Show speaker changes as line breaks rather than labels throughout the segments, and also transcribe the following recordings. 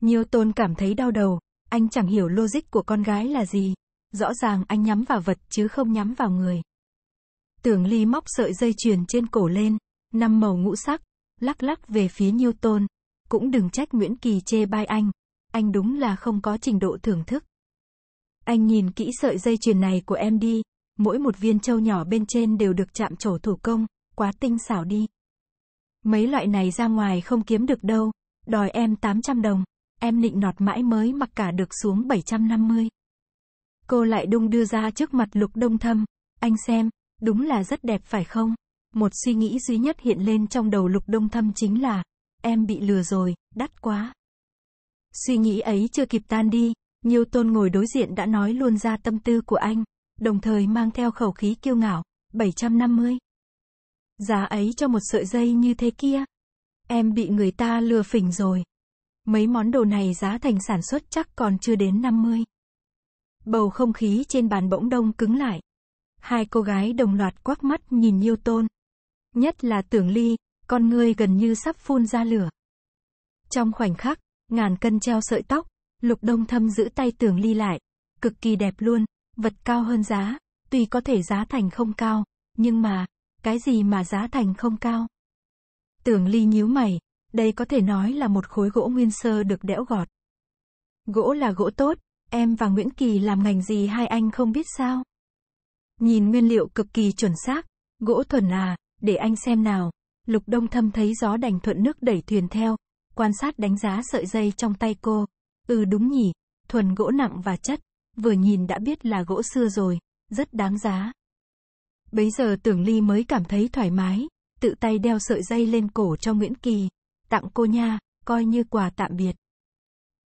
Nhiêu tôn cảm thấy đau đầu, anh chẳng hiểu logic của con gái là gì. Rõ ràng anh nhắm vào vật chứ không nhắm vào người. Tưởng Ly móc sợi dây chuyền trên cổ lên, năm màu ngũ sắc, lắc lắc về phía Nhiêu tôn. Cũng đừng trách Nguyễn Kỳ chê bai anh, anh đúng là không có trình độ thưởng thức. Anh nhìn kỹ sợi dây chuyền này của em đi, mỗi một viên châu nhỏ bên trên đều được chạm trổ thủ công, quá tinh xảo đi. Mấy loại này ra ngoài không kiếm được đâu, đòi em 800 đồng. Em nịnh nọt mãi mới mặc cả được xuống 750. Cô lại đung đưa ra trước mặt lục đông thâm. Anh xem, đúng là rất đẹp phải không? Một suy nghĩ duy nhất hiện lên trong đầu lục đông thâm chính là, em bị lừa rồi, đắt quá. Suy nghĩ ấy chưa kịp tan đi, nhiều tôn ngồi đối diện đã nói luôn ra tâm tư của anh, đồng thời mang theo khẩu khí kiêu ngạo, 750. Giá ấy cho một sợi dây như thế kia. Em bị người ta lừa phỉnh rồi. Mấy món đồ này giá thành sản xuất chắc còn chưa đến 50. Bầu không khí trên bàn bỗng đông cứng lại. Hai cô gái đồng loạt quắc mắt nhìn Nhiêu Tôn. Nhất là Tưởng Ly, con ngươi gần như sắp phun ra lửa. Trong khoảnh khắc, ngàn cân treo sợi tóc, Lục Đông Thâm giữ tay Tưởng Ly lại, cực kỳ đẹp luôn, vật cao hơn giá, tuy có thể giá thành không cao, nhưng mà, cái gì mà giá thành không cao? Tưởng Ly nhíu mày, đây có thể nói là một khối gỗ nguyên sơ được đẽo gọt. Gỗ là gỗ tốt, em và Nguyễn Kỳ làm ngành gì hai anh không biết sao? Nhìn nguyên liệu cực kỳ chuẩn xác, gỗ thuần à, để anh xem nào. Lục Đông Thâm thấy gió đành thuận nước đẩy thuyền theo, quan sát đánh giá sợi dây trong tay cô. Ừ đúng nhỉ, thuần gỗ nặng và chất, vừa nhìn đã biết là gỗ xưa rồi, rất đáng giá. Bấy giờ Tưởng Ly mới cảm thấy thoải mái, tự tay đeo sợi dây lên cổ cho Nguyễn Kỳ tặng cô nha, coi như quà tạm biệt.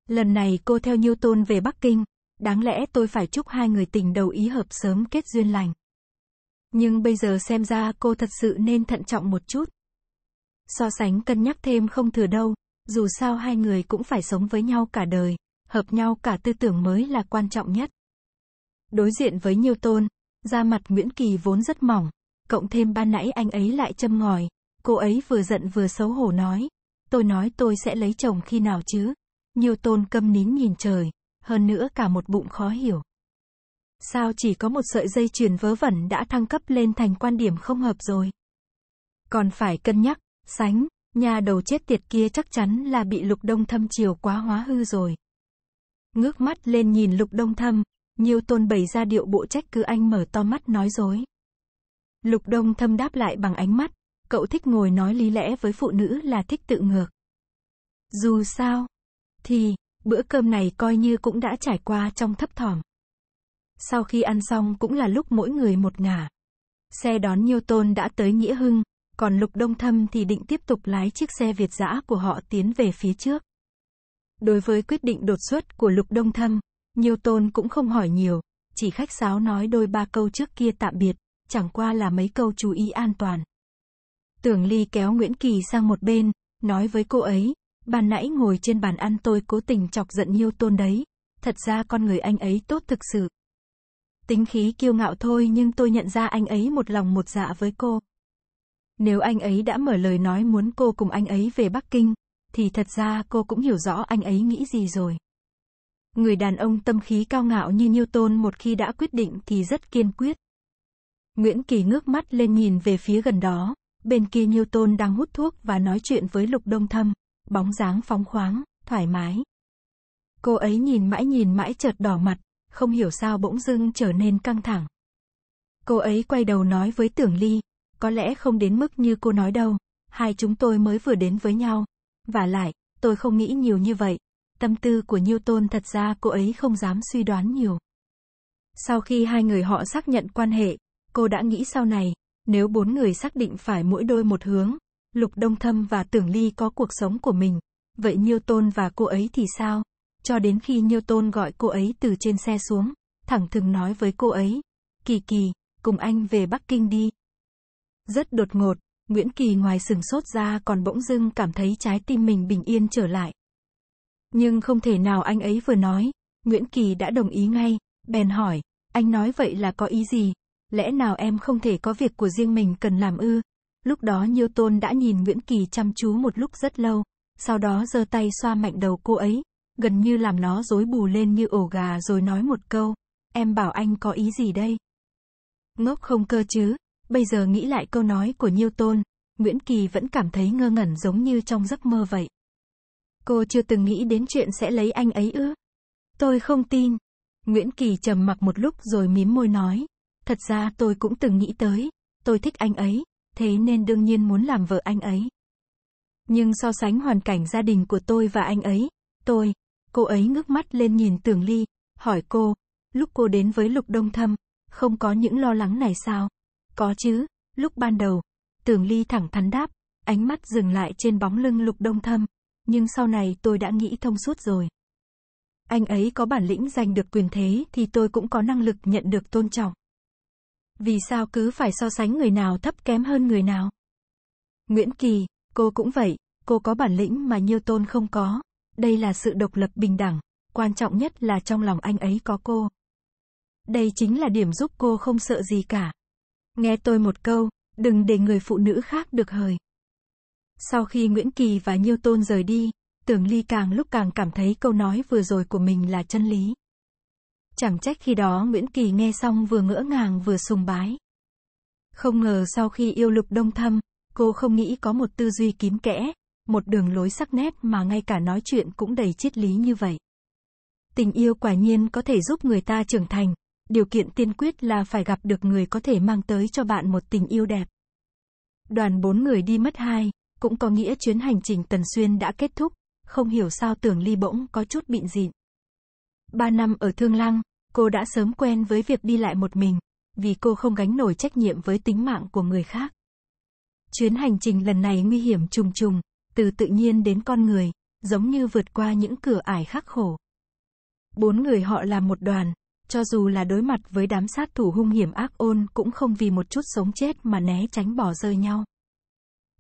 Lần này cô theo Newton về Bắc Kinh, đáng lẽ tôi phải chúc hai người tình đầu ý hợp sớm kết duyên lành. Nhưng bây giờ xem ra cô thật sự nên thận trọng một chút. So sánh cân nhắc thêm không thừa đâu, dù sao hai người cũng phải sống với nhau cả đời, hợp nhau cả tư tưởng mới là quan trọng nhất. Đối diện với Newton, da mặt Nguyễn Kỳ vốn rất mỏng, cộng thêm ban nãy anh ấy lại châm ngòi, cô ấy vừa giận vừa xấu hổ nói, Tôi nói tôi sẽ lấy chồng khi nào chứ? nhiều tôn câm nín nhìn trời, hơn nữa cả một bụng khó hiểu. Sao chỉ có một sợi dây chuyền vớ vẩn đã thăng cấp lên thành quan điểm không hợp rồi? Còn phải cân nhắc, sánh, nhà đầu chết tiệt kia chắc chắn là bị lục đông thâm chiều quá hóa hư rồi. Ngước mắt lên nhìn lục đông thâm, nhiều tôn bày ra điệu bộ trách cứ anh mở to mắt nói dối. Lục đông thâm đáp lại bằng ánh mắt, cậu thích ngồi nói lý lẽ với phụ nữ là thích tự ngược. Dù sao, thì, bữa cơm này coi như cũng đã trải qua trong thấp thỏm. Sau khi ăn xong cũng là lúc mỗi người một ngả. Xe đón Nhiêu Tôn đã tới Nghĩa Hưng, còn Lục Đông Thâm thì định tiếp tục lái chiếc xe Việt dã của họ tiến về phía trước. Đối với quyết định đột xuất của Lục Đông Thâm, Nhiêu Tôn cũng không hỏi nhiều, chỉ khách sáo nói đôi ba câu trước kia tạm biệt, chẳng qua là mấy câu chú ý an toàn. Tưởng Ly kéo Nguyễn Kỳ sang một bên, nói với cô ấy, bàn nãy ngồi trên bàn ăn tôi cố tình chọc giận Nhiêu Tôn đấy. Thật ra con người anh ấy tốt thực sự. Tính khí kiêu ngạo thôi nhưng tôi nhận ra anh ấy một lòng một dạ với cô. Nếu anh ấy đã mở lời nói muốn cô cùng anh ấy về Bắc Kinh, thì thật ra cô cũng hiểu rõ anh ấy nghĩ gì rồi. Người đàn ông tâm khí cao ngạo như nhiêu tôn một khi đã quyết định thì rất kiên quyết. Nguyễn Kỳ ngước mắt lên nhìn về phía gần đó, Bên kia Newton đang hút thuốc và nói chuyện với Lục Đông Thâm, bóng dáng phóng khoáng, thoải mái. Cô ấy nhìn mãi nhìn mãi chợt đỏ mặt, không hiểu sao bỗng dưng trở nên căng thẳng. Cô ấy quay đầu nói với Tưởng Ly, có lẽ không đến mức như cô nói đâu, hai chúng tôi mới vừa đến với nhau. Và lại, tôi không nghĩ nhiều như vậy. Tâm tư của Newton thật ra cô ấy không dám suy đoán nhiều. Sau khi hai người họ xác nhận quan hệ, cô đã nghĩ sau này, nếu bốn người xác định phải mỗi đôi một hướng, Lục Đông Thâm và Tưởng Ly có cuộc sống của mình, vậy nhiêu tôn và cô ấy thì sao? Cho đến khi nhiêu tôn gọi cô ấy từ trên xe xuống, thẳng thừng nói với cô ấy, Kỳ Kỳ, cùng anh về Bắc Kinh đi. Rất đột ngột, Nguyễn Kỳ ngoài sừng sốt ra còn bỗng dưng cảm thấy trái tim mình bình yên trở lại. Nhưng không thể nào anh ấy vừa nói, Nguyễn Kỳ đã đồng ý ngay, bèn hỏi, anh nói vậy là có ý gì? lẽ nào em không thể có việc của riêng mình cần làm ư? Lúc đó Nhiêu Tôn đã nhìn Nguyễn Kỳ chăm chú một lúc rất lâu, sau đó giơ tay xoa mạnh đầu cô ấy, gần như làm nó rối bù lên như ổ gà rồi nói một câu, em bảo anh có ý gì đây? Ngốc không cơ chứ, bây giờ nghĩ lại câu nói của Nhiêu Tôn, Nguyễn Kỳ vẫn cảm thấy ngơ ngẩn giống như trong giấc mơ vậy. Cô chưa từng nghĩ đến chuyện sẽ lấy anh ấy ư? Tôi không tin. Nguyễn Kỳ trầm mặc một lúc rồi mím môi nói, Thật ra tôi cũng từng nghĩ tới, tôi thích anh ấy, thế nên đương nhiên muốn làm vợ anh ấy. Nhưng so sánh hoàn cảnh gia đình của tôi và anh ấy, tôi, cô ấy ngước mắt lên nhìn Tưởng Ly, hỏi cô, lúc cô đến với Lục Đông Thâm, không có những lo lắng này sao? Có chứ, lúc ban đầu, Tưởng Ly thẳng thắn đáp, ánh mắt dừng lại trên bóng lưng Lục Đông Thâm, nhưng sau này tôi đã nghĩ thông suốt rồi. Anh ấy có bản lĩnh giành được quyền thế thì tôi cũng có năng lực nhận được tôn trọng. Vì sao cứ phải so sánh người nào thấp kém hơn người nào? Nguyễn Kỳ, cô cũng vậy, cô có bản lĩnh mà Nhiêu Tôn không có. Đây là sự độc lập bình đẳng, quan trọng nhất là trong lòng anh ấy có cô. Đây chính là điểm giúp cô không sợ gì cả. Nghe tôi một câu, đừng để người phụ nữ khác được hời. Sau khi Nguyễn Kỳ và Nhiêu Tôn rời đi, Tưởng Ly càng lúc càng cảm thấy câu nói vừa rồi của mình là chân lý. Chẳng trách khi đó Nguyễn Kỳ nghe xong vừa ngỡ ngàng vừa sùng bái. Không ngờ sau khi yêu lục đông thâm, cô không nghĩ có một tư duy kín kẽ, một đường lối sắc nét mà ngay cả nói chuyện cũng đầy triết lý như vậy. Tình yêu quả nhiên có thể giúp người ta trưởng thành, điều kiện tiên quyết là phải gặp được người có thể mang tới cho bạn một tình yêu đẹp. Đoàn bốn người đi mất hai, cũng có nghĩa chuyến hành trình Tần Xuyên đã kết thúc, không hiểu sao tưởng ly bỗng có chút bịn dịn. Ba năm ở Thương Lăng, cô đã sớm quen với việc đi lại một mình, vì cô không gánh nổi trách nhiệm với tính mạng của người khác. Chuyến hành trình lần này nguy hiểm trùng trùng, từ tự nhiên đến con người, giống như vượt qua những cửa ải khắc khổ. Bốn người họ là một đoàn, cho dù là đối mặt với đám sát thủ hung hiểm ác ôn cũng không vì một chút sống chết mà né tránh bỏ rơi nhau.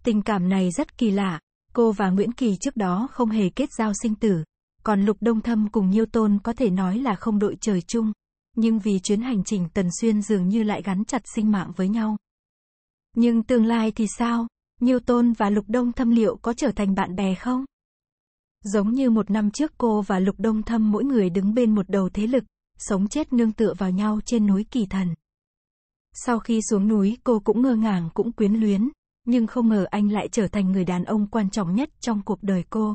Tình cảm này rất kỳ lạ, cô và Nguyễn Kỳ trước đó không hề kết giao sinh tử, còn Lục Đông Thâm cùng Nhiêu Tôn có thể nói là không đội trời chung. Nhưng vì chuyến hành trình Tần Xuyên dường như lại gắn chặt sinh mạng với nhau. Nhưng tương lai thì sao? Nhiêu Tôn và Lục Đông Thâm liệu có trở thành bạn bè không? Giống như một năm trước cô và Lục Đông Thâm mỗi người đứng bên một đầu thế lực, sống chết nương tựa vào nhau trên núi Kỳ Thần. Sau khi xuống núi cô cũng ngơ ngàng cũng quyến luyến, nhưng không ngờ anh lại trở thành người đàn ông quan trọng nhất trong cuộc đời cô.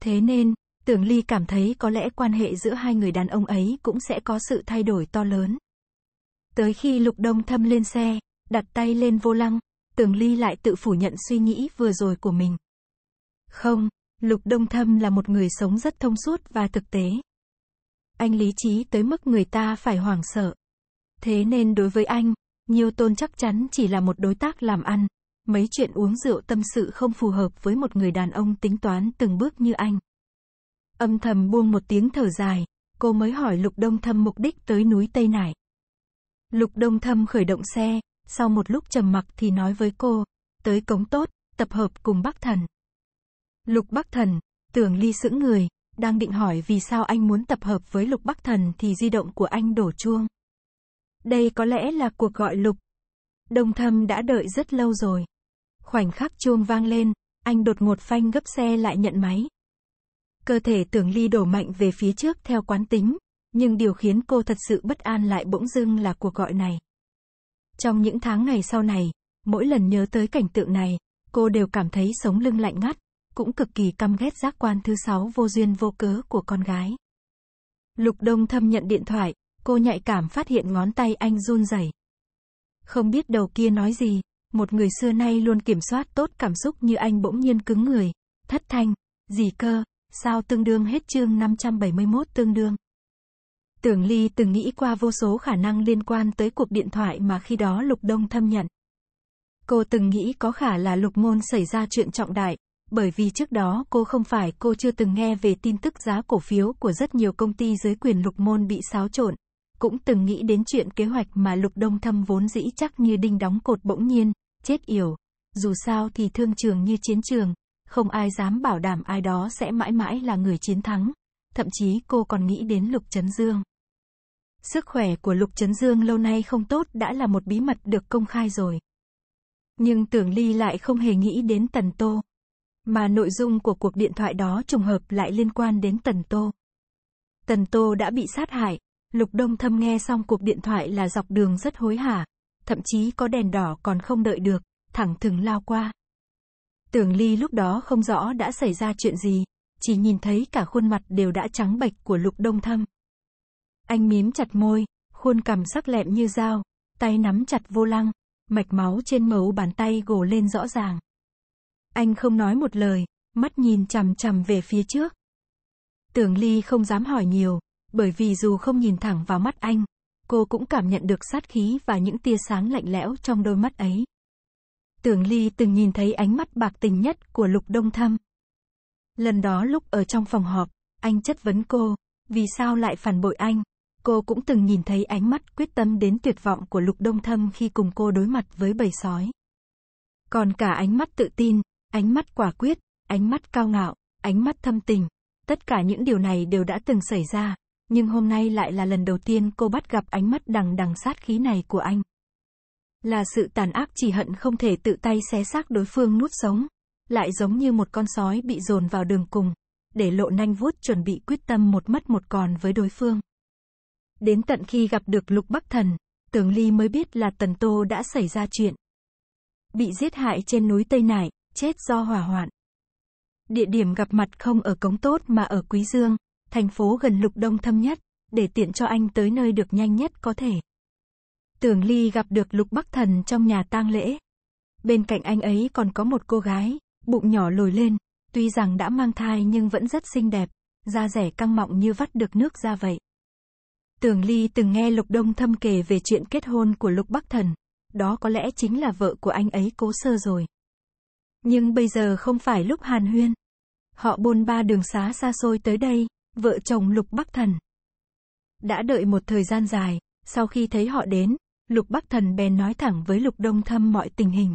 Thế nên, Tưởng Ly cảm thấy có lẽ quan hệ giữa hai người đàn ông ấy cũng sẽ có sự thay đổi to lớn. Tới khi Lục Đông Thâm lên xe, đặt tay lên vô lăng, Tưởng Ly lại tự phủ nhận suy nghĩ vừa rồi của mình. Không, Lục Đông Thâm là một người sống rất thông suốt và thực tế. Anh lý trí tới mức người ta phải hoảng sợ. Thế nên đối với anh, Nhiêu tôn chắc chắn chỉ là một đối tác làm ăn. Mấy chuyện uống rượu tâm sự không phù hợp với một người đàn ông tính toán từng bước như anh. Âm thầm buông một tiếng thở dài, cô mới hỏi Lục Đông Thâm mục đích tới núi Tây Nải. Lục Đông Thâm khởi động xe, sau một lúc trầm mặc thì nói với cô, tới cống tốt, tập hợp cùng Bắc Thần. Lục Bắc Thần, tưởng ly sững người, đang định hỏi vì sao anh muốn tập hợp với Lục Bắc Thần thì di động của anh đổ chuông. Đây có lẽ là cuộc gọi Lục. Đông Thâm đã đợi rất lâu rồi. Khoảnh khắc chuông vang lên, anh đột ngột phanh gấp xe lại nhận máy. Cơ thể tưởng ly đổ mạnh về phía trước theo quán tính, nhưng điều khiến cô thật sự bất an lại bỗng dưng là cuộc gọi này. Trong những tháng ngày sau này, mỗi lần nhớ tới cảnh tượng này, cô đều cảm thấy sống lưng lạnh ngắt, cũng cực kỳ căm ghét giác quan thứ sáu vô duyên vô cớ của con gái. Lục Đông Thâm nhận điện thoại, cô nhạy cảm phát hiện ngón tay anh run rẩy. Không biết đầu kia nói gì, một người xưa nay luôn kiểm soát tốt cảm xúc như anh bỗng nhiên cứng người, thất thanh, gì cơ, sao tương đương hết chương 571 tương đương. Tưởng Ly từng nghĩ qua vô số khả năng liên quan tới cuộc điện thoại mà khi đó Lục Đông thâm nhận. Cô từng nghĩ có khả là Lục môn xảy ra chuyện trọng đại, bởi vì trước đó cô không phải cô chưa từng nghe về tin tức giá cổ phiếu của rất nhiều công ty dưới quyền Lục Môn bị xáo trộn. Cũng từng nghĩ đến chuyện kế hoạch mà Lục Đông thâm vốn dĩ chắc như đinh đóng cột bỗng nhiên, chết yểu. Dù sao thì thương trường như chiến trường, không ai dám bảo đảm ai đó sẽ mãi mãi là người chiến thắng. Thậm chí cô còn nghĩ đến Lục Trấn Dương. Sức khỏe của Lục Trấn Dương lâu nay không tốt đã là một bí mật được công khai rồi. Nhưng Tưởng Ly lại không hề nghĩ đến Tần Tô. Mà nội dung của cuộc điện thoại đó trùng hợp lại liên quan đến Tần Tô. Tần Tô đã bị sát hại, Lục Đông Thâm nghe xong cuộc điện thoại là dọc đường rất hối hả, thậm chí có đèn đỏ còn không đợi được, thẳng thừng lao qua. Tưởng Ly lúc đó không rõ đã xảy ra chuyện gì, chỉ nhìn thấy cả khuôn mặt đều đã trắng bệch của Lục Đông Thâm. Anh mím chặt môi, khuôn cằm sắc lẹm như dao, tay nắm chặt vô lăng, mạch máu trên mấu bàn tay gồ lên rõ ràng. Anh không nói một lời, mắt nhìn chằm chằm về phía trước. Tưởng Ly không dám hỏi nhiều, bởi vì dù không nhìn thẳng vào mắt anh, cô cũng cảm nhận được sát khí và những tia sáng lạnh lẽo trong đôi mắt ấy. Tưởng Ly từng nhìn thấy ánh mắt bạc tình nhất của Lục Đông Thâm. Lần đó lúc ở trong phòng họp, anh chất vấn cô, vì sao lại phản bội anh? Cô cũng từng nhìn thấy ánh mắt quyết tâm đến tuyệt vọng của Lục Đông Thâm khi cùng cô đối mặt với bầy sói. Còn cả ánh mắt tự tin, ánh mắt quả quyết, ánh mắt cao ngạo, ánh mắt thâm tình, tất cả những điều này đều đã từng xảy ra, nhưng hôm nay lại là lần đầu tiên cô bắt gặp ánh mắt đằng đằng sát khí này của anh. Là sự tàn ác chỉ hận không thể tự tay xé xác đối phương nuốt sống. Lại giống như một con sói bị dồn vào đường cùng. Để lộ nanh vuốt chuẩn bị quyết tâm một mất một còn với đối phương. Đến tận khi gặp được lục bắc thần, Tường Ly mới biết là Tần Tô đã xảy ra chuyện. Bị giết hại trên núi Tây Nải, chết do hỏa hoạn. Địa điểm gặp mặt không ở Cống Tốt mà ở Quý Dương, thành phố gần Lục Đông thâm nhất, để tiện cho anh tới nơi được nhanh nhất có thể. Tưởng Ly gặp được Lục Bắc Thần trong nhà tang lễ. Bên cạnh anh ấy còn có một cô gái, bụng nhỏ lồi lên, tuy rằng đã mang thai nhưng vẫn rất xinh đẹp, da rẻ căng mọng như vắt được nước ra vậy. Tưởng Ly từng nghe Lục Đông thâm kể về chuyện kết hôn của Lục Bắc Thần, đó có lẽ chính là vợ của anh ấy cố sơ rồi. Nhưng bây giờ không phải lúc hàn huyên. Họ bôn ba đường xá xa xôi tới đây, vợ chồng Lục Bắc Thần. Đã đợi một thời gian dài, sau khi thấy họ đến, Lục Bắc Thần bèn nói thẳng với Lục Đông Thâm mọi tình hình.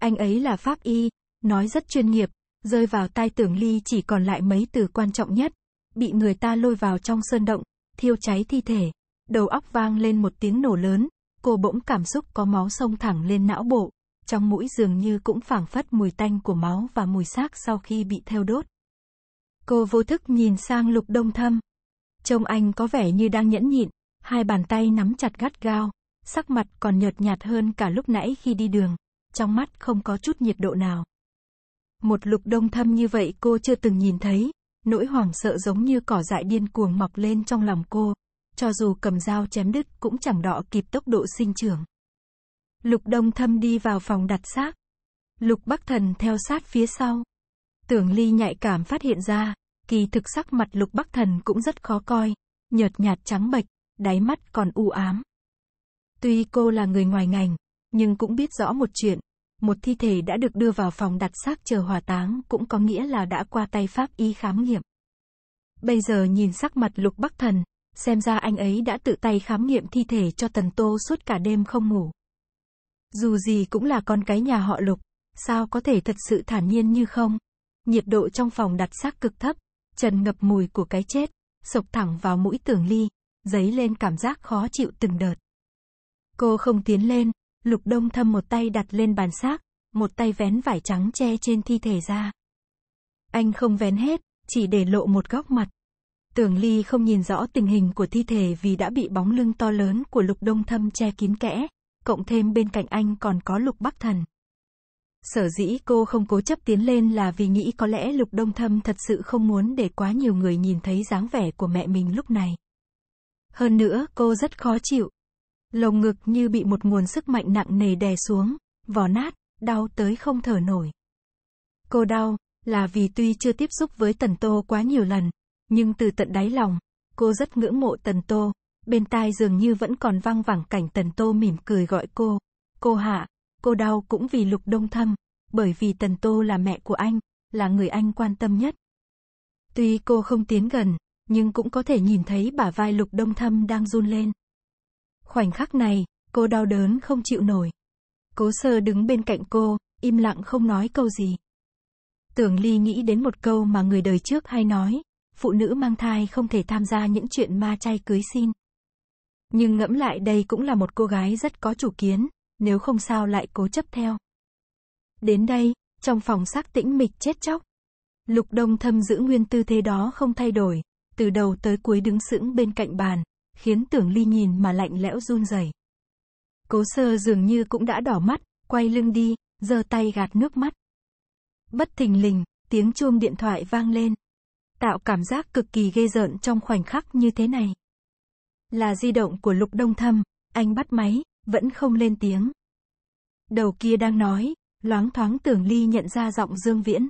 Anh ấy là pháp y, nói rất chuyên nghiệp, rơi vào tai tưởng ly chỉ còn lại mấy từ quan trọng nhất. Bị người ta lôi vào trong sơn động, thiêu cháy thi thể. Đầu óc vang lên một tiếng nổ lớn, cô bỗng cảm xúc có máu sông thẳng lên não bộ. Trong mũi dường như cũng phảng phất mùi tanh của máu và mùi xác sau khi bị theo đốt. Cô vô thức nhìn sang lục đông thâm. Trông anh có vẻ như đang nhẫn nhịn, hai bàn tay nắm chặt gắt gao sắc mặt còn nhợt nhạt hơn cả lúc nãy khi đi đường, trong mắt không có chút nhiệt độ nào. Một lục đông thâm như vậy cô chưa từng nhìn thấy, nỗi hoảng sợ giống như cỏ dại điên cuồng mọc lên trong lòng cô, cho dù cầm dao chém đứt cũng chẳng đọ kịp tốc độ sinh trưởng. Lục đông thâm đi vào phòng đặt xác, lục bắc thần theo sát phía sau. Tưởng ly nhạy cảm phát hiện ra, kỳ thực sắc mặt lục bắc thần cũng rất khó coi, nhợt nhạt trắng bệch, đáy mắt còn u ám. Tuy cô là người ngoài ngành, nhưng cũng biết rõ một chuyện. Một thi thể đã được đưa vào phòng đặt xác chờ hỏa táng cũng có nghĩa là đã qua tay pháp y khám nghiệm. Bây giờ nhìn sắc mặt lục bắc thần, xem ra anh ấy đã tự tay khám nghiệm thi thể cho tần tô suốt cả đêm không ngủ. Dù gì cũng là con cái nhà họ lục, sao có thể thật sự thản nhiên như không? Nhiệt độ trong phòng đặt xác cực thấp, trần ngập mùi của cái chết, sộc thẳng vào mũi tường ly, dấy lên cảm giác khó chịu từng đợt. Cô không tiến lên, lục đông thâm một tay đặt lên bàn xác, một tay vén vải trắng che trên thi thể ra. Anh không vén hết, chỉ để lộ một góc mặt. Tưởng Ly không nhìn rõ tình hình của thi thể vì đã bị bóng lưng to lớn của lục đông thâm che kín kẽ, cộng thêm bên cạnh anh còn có lục bắc thần. Sở dĩ cô không cố chấp tiến lên là vì nghĩ có lẽ lục đông thâm thật sự không muốn để quá nhiều người nhìn thấy dáng vẻ của mẹ mình lúc này. Hơn nữa, cô rất khó chịu, lồng ngực như bị một nguồn sức mạnh nặng nề đè xuống, vò nát, đau tới không thở nổi. Cô đau, là vì tuy chưa tiếp xúc với Tần Tô quá nhiều lần, nhưng từ tận đáy lòng, cô rất ngưỡng mộ Tần Tô, bên tai dường như vẫn còn vang vẳng cảnh Tần Tô mỉm cười gọi cô. Cô hạ, cô đau cũng vì lục đông thâm, bởi vì Tần Tô là mẹ của anh, là người anh quan tâm nhất. Tuy cô không tiến gần, nhưng cũng có thể nhìn thấy bả vai lục đông thâm đang run lên. Khoảnh khắc này, cô đau đớn không chịu nổi. Cố sơ đứng bên cạnh cô, im lặng không nói câu gì. Tưởng Ly nghĩ đến một câu mà người đời trước hay nói, phụ nữ mang thai không thể tham gia những chuyện ma chay cưới xin. Nhưng ngẫm lại đây cũng là một cô gái rất có chủ kiến, nếu không sao lại cố chấp theo. Đến đây, trong phòng sắc tĩnh mịch chết chóc. Lục Đông Thâm giữ nguyên tư thế đó không thay đổi, từ đầu tới cuối đứng sững bên cạnh bàn, khiến tưởng ly nhìn mà lạnh lẽo run rẩy. Cố sơ dường như cũng đã đỏ mắt, quay lưng đi, giơ tay gạt nước mắt. Bất thình lình, tiếng chuông điện thoại vang lên. Tạo cảm giác cực kỳ ghê rợn trong khoảnh khắc như thế này. Là di động của Lục Đông Thâm, anh bắt máy, vẫn không lên tiếng. Đầu kia đang nói, loáng thoáng tưởng ly nhận ra giọng Dương Viễn.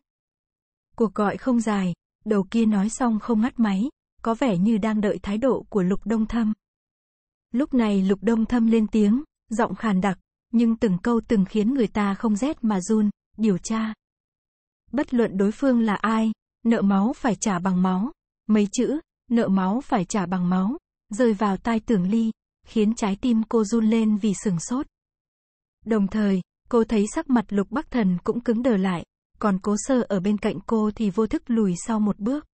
Cuộc gọi không dài, đầu kia nói xong không ngắt máy, có vẻ như đang đợi thái độ của Lục Đông Thâm. Lúc này Lục Đông Thâm lên tiếng, giọng khàn đặc, nhưng từng câu từng khiến người ta không rét mà run, điều tra. Bất luận đối phương là ai, nợ máu phải trả bằng máu, mấy chữ, nợ máu phải trả bằng máu, rơi vào tai tưởng ly, khiến trái tim cô run lên vì sừng sốt. Đồng thời, cô thấy sắc mặt lục bắc thần cũng cứng đờ lại, còn cố sơ ở bên cạnh cô thì vô thức lùi sau một bước.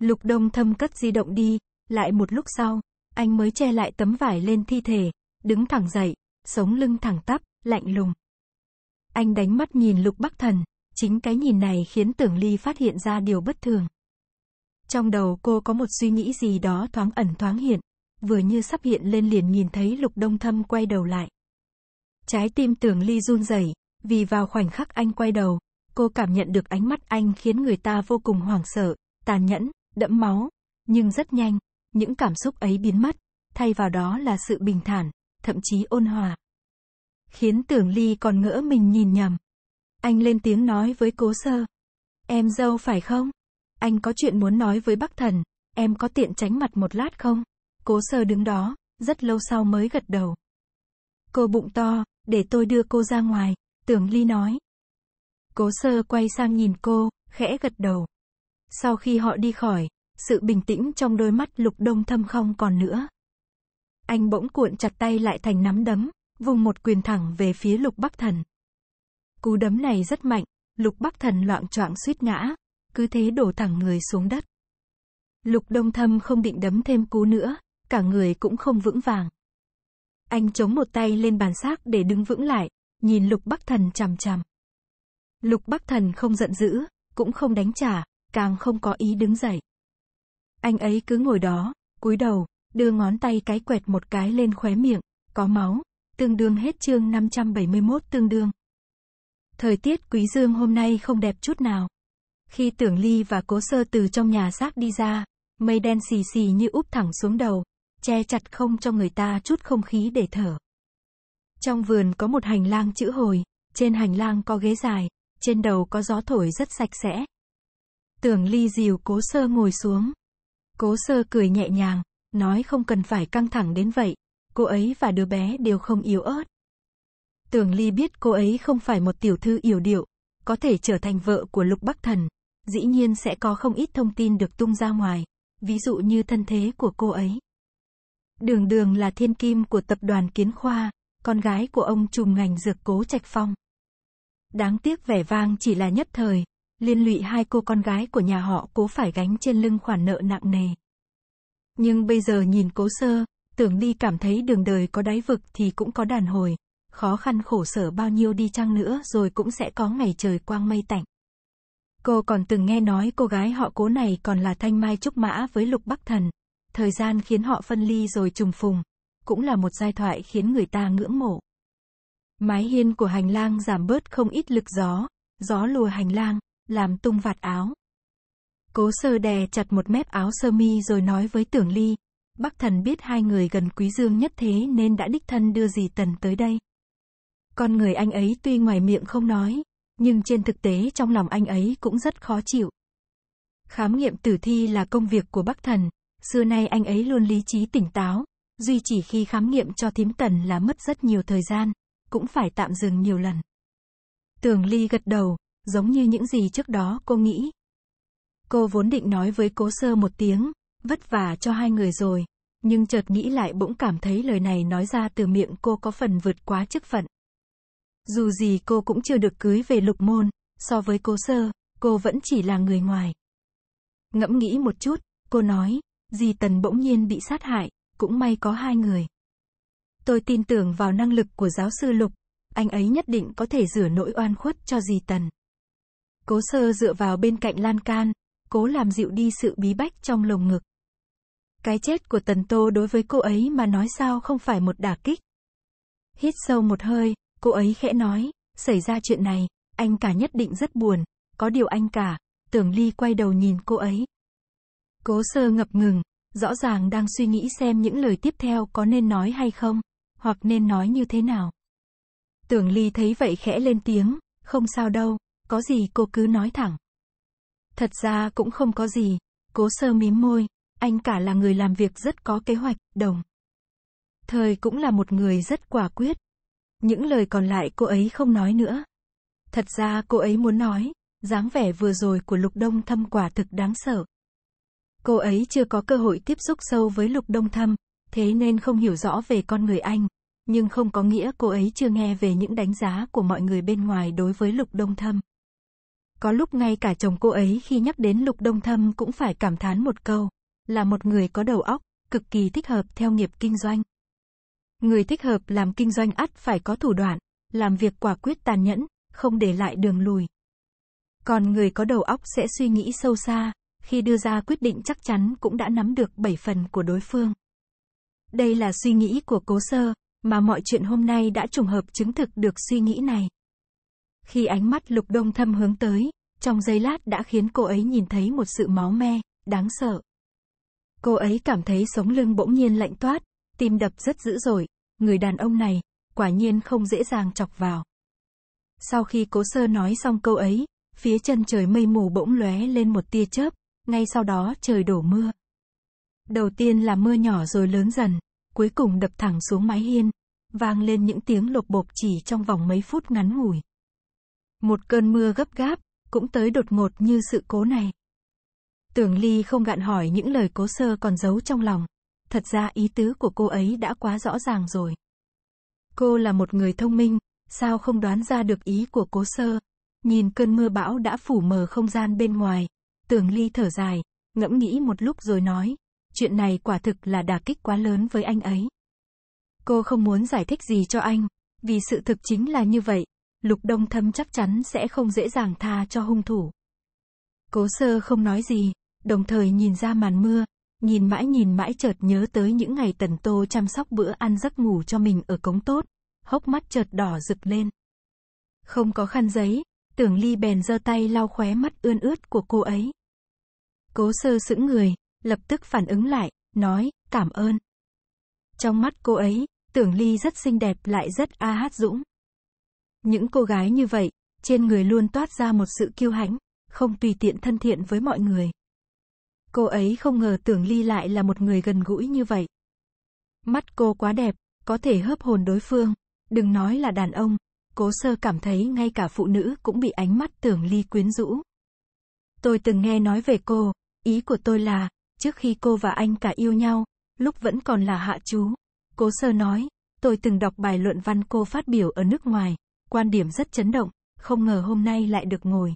Lục Đông Thâm cất di động đi, lại một lúc sau, anh mới che lại tấm vải lên thi thể, đứng thẳng dậy, sống lưng thẳng tắp, lạnh lùng. Anh đánh mắt nhìn Lục Bắc Thần, chính cái nhìn này khiến Tưởng Ly phát hiện ra điều bất thường. Trong đầu cô có một suy nghĩ gì đó thoáng ẩn thoáng hiện, vừa như sắp hiện lên liền nhìn thấy Lục Đông Thâm quay đầu lại. Trái tim Tưởng Ly run rẩy, vì vào khoảnh khắc anh quay đầu, cô cảm nhận được ánh mắt anh khiến người ta vô cùng hoảng sợ, tàn nhẫn, đẫm máu, nhưng rất nhanh, những cảm xúc ấy biến mất, thay vào đó là sự bình thản, thậm chí ôn hòa. Khiến tưởng ly còn ngỡ mình nhìn nhầm. Anh lên tiếng nói với cố sơ. Em dâu phải không? Anh có chuyện muốn nói với bác thần, em có tiện tránh mặt một lát không? Cố sơ đứng đó, rất lâu sau mới gật đầu. Cô bụng to, để tôi đưa cô ra ngoài, tưởng ly nói. Cố sơ quay sang nhìn cô, khẽ gật đầu. Sau khi họ đi khỏi, sự bình tĩnh trong đôi mắt lục đông thâm không còn nữa. Anh bỗng cuộn chặt tay lại thành nắm đấm, vùng một quyền thẳng về phía lục bắc thần. Cú đấm này rất mạnh, lục bắc thần loạn choạng suýt ngã, cứ thế đổ thẳng người xuống đất. Lục đông thâm không định đấm thêm cú nữa, cả người cũng không vững vàng. Anh chống một tay lên bàn xác để đứng vững lại, nhìn lục bắc thần chằm chằm. Lục bắc thần không giận dữ, cũng không đánh trả, càng không có ý đứng dậy. Anh ấy cứ ngồi đó, cúi đầu, đưa ngón tay cái quẹt một cái lên khóe miệng, có máu, tương đương hết chương 571 tương đương. Thời tiết quý dương hôm nay không đẹp chút nào. Khi tưởng ly và cố sơ từ trong nhà xác đi ra, mây đen xì xì như úp thẳng xuống đầu, che chặt không cho người ta chút không khí để thở. Trong vườn có một hành lang chữ hồi, trên hành lang có ghế dài, trên đầu có gió thổi rất sạch sẽ, Tưởng ly dìu cố sơ ngồi xuống. Cố sơ cười nhẹ nhàng, nói không cần phải căng thẳng đến vậy. Cô ấy và đứa bé đều không yếu ớt. Tưởng ly biết cô ấy không phải một tiểu thư yểu điệu, có thể trở thành vợ của lục bắc thần. Dĩ nhiên sẽ có không ít thông tin được tung ra ngoài, ví dụ như thân thế của cô ấy. Đường đường là thiên kim của tập đoàn kiến khoa, con gái của ông trùm ngành dược cố trạch phong. Đáng tiếc vẻ vang chỉ là nhất thời, liên lụy hai cô con gái của nhà họ cố phải gánh trên lưng khoản nợ nặng nề. Nhưng bây giờ nhìn cố sơ, tưởng đi cảm thấy đường đời có đáy vực thì cũng có đàn hồi, khó khăn khổ sở bao nhiêu đi chăng nữa rồi cũng sẽ có ngày trời quang mây tạnh. Cô còn từng nghe nói cô gái họ cố này còn là thanh mai trúc mã với lục bắc thần, thời gian khiến họ phân ly rồi trùng phùng, cũng là một giai thoại khiến người ta ngưỡng mộ. Mái hiên của hành lang giảm bớt không ít lực gió, gió lùa hành lang, làm tung vạt áo. Cố sơ đè chặt một mép áo sơ mi rồi nói với tưởng ly. Bắc thần biết hai người gần quý dương nhất thế nên đã đích thân đưa dì tần tới đây. Con người anh ấy tuy ngoài miệng không nói, nhưng trên thực tế trong lòng anh ấy cũng rất khó chịu. Khám nghiệm tử thi là công việc của Bắc thần, xưa nay anh ấy luôn lý trí tỉnh táo, duy chỉ khi khám nghiệm cho thím tần là mất rất nhiều thời gian, cũng phải tạm dừng nhiều lần. Tường Ly gật đầu, giống như những gì trước đó cô nghĩ. Cô vốn định nói với cố sơ một tiếng, vất vả cho hai người rồi, nhưng chợt nghĩ lại bỗng cảm thấy lời này nói ra từ miệng cô có phần vượt quá chức phận. Dù gì cô cũng chưa được cưới về lục môn, so với cố sơ, cô vẫn chỉ là người ngoài. Ngẫm nghĩ một chút, cô nói, dì Tần bỗng nhiên bị sát hại, cũng may có hai người. Tôi tin tưởng vào năng lực của giáo sư Lục, anh ấy nhất định có thể rửa nỗi oan khuất cho dì Tần. Cố sơ dựa vào bên cạnh lan can, cố làm dịu đi sự bí bách trong lồng ngực. Cái chết của Tần Tô đối với cô ấy mà nói sao không phải một đả kích. Hít sâu một hơi, cô ấy khẽ nói, xảy ra chuyện này, anh cả nhất định rất buồn, có điều anh cả, tưởng ly quay đầu nhìn cô ấy. Cố sơ ngập ngừng, rõ ràng đang suy nghĩ xem những lời tiếp theo có nên nói hay không, hoặc nên nói như thế nào. Tưởng ly thấy vậy khẽ lên tiếng, không sao đâu, có gì cô cứ nói thẳng. Thật ra cũng không có gì, cố sơ mím môi, anh cả là người làm việc rất có kế hoạch, đồng. Thời cũng là một người rất quả quyết. Những lời còn lại cô ấy không nói nữa. Thật ra cô ấy muốn nói, dáng vẻ vừa rồi của Lục Đông Thâm quả thực đáng sợ. Cô ấy chưa có cơ hội tiếp xúc sâu với Lục Đông Thâm, thế nên không hiểu rõ về con người anh, nhưng không có nghĩa cô ấy chưa nghe về những đánh giá của mọi người bên ngoài đối với Lục Đông Thâm. Có lúc ngay cả chồng cô ấy khi nhắc đến Lục Đông Thâm cũng phải cảm thán một câu, là một người có đầu óc, cực kỳ thích hợp theo nghiệp kinh doanh. Người thích hợp làm kinh doanh ắt phải có thủ đoạn, làm việc quả quyết tàn nhẫn, không để lại đường lùi. Còn người có đầu óc sẽ suy nghĩ sâu xa, khi đưa ra quyết định chắc chắn cũng đã nắm được 7 phần của đối phương. Đây là suy nghĩ của cố sơ, mà mọi chuyện hôm nay đã trùng hợp chứng thực được suy nghĩ này. Khi ánh mắt lục đông thâm hướng tới, trong giây lát đã khiến cô ấy nhìn thấy một sự máu me, đáng sợ. Cô ấy cảm thấy sống lưng bỗng nhiên lạnh toát, tim đập rất dữ dội, người đàn ông này, quả nhiên không dễ dàng chọc vào. Sau khi cố sơ nói xong câu ấy, phía chân trời mây mù bỗng lóe lên một tia chớp, ngay sau đó trời đổ mưa. Đầu tiên là mưa nhỏ rồi lớn dần, cuối cùng đập thẳng xuống mái hiên, vang lên những tiếng lột bộp chỉ trong vòng mấy phút ngắn ngủi. Một cơn mưa gấp gáp, cũng tới đột ngột như sự cố này. Tưởng Ly không gạn hỏi những lời cố sơ còn giấu trong lòng. Thật ra ý tứ của cô ấy đã quá rõ ràng rồi. Cô là một người thông minh, sao không đoán ra được ý của cố sơ. Nhìn cơn mưa bão đã phủ mờ không gian bên ngoài. Tưởng Ly thở dài, ngẫm nghĩ một lúc rồi nói. Chuyện này quả thực là đà kích quá lớn với anh ấy. Cô không muốn giải thích gì cho anh, vì sự thực chính là như vậy, Lục Đông Thâm chắc chắn sẽ không dễ dàng tha cho hung thủ. Cố sơ không nói gì, đồng thời nhìn ra màn mưa, nhìn mãi nhìn mãi chợt nhớ tới những ngày Tần Tô chăm sóc bữa ăn giấc ngủ cho mình ở cống tốt, hốc mắt chợt đỏ rực lên. Không có khăn giấy, tưởng ly bèn giơ tay lau khóe mắt ươn ướt của cô ấy. Cố sơ sững người, lập tức phản ứng lại, nói, cảm ơn. Trong mắt cô ấy, tưởng ly rất xinh đẹp lại rất a hát dũng. Những cô gái như vậy, trên người luôn toát ra một sự kiêu hãnh, không tùy tiện thân thiện với mọi người. Cô ấy không ngờ tưởng ly lại là một người gần gũi như vậy. Mắt cô quá đẹp, có thể hớp hồn đối phương, đừng nói là đàn ông, cố sơ cảm thấy ngay cả phụ nữ cũng bị ánh mắt tưởng ly quyến rũ. Tôi từng nghe nói về cô, ý của tôi là, trước khi cô và anh cả yêu nhau, lúc vẫn còn là hạ chú. Cố sơ nói, tôi từng đọc bài luận văn cô phát biểu ở nước ngoài, Quan điểm rất chấn động, không ngờ hôm nay lại được ngồi.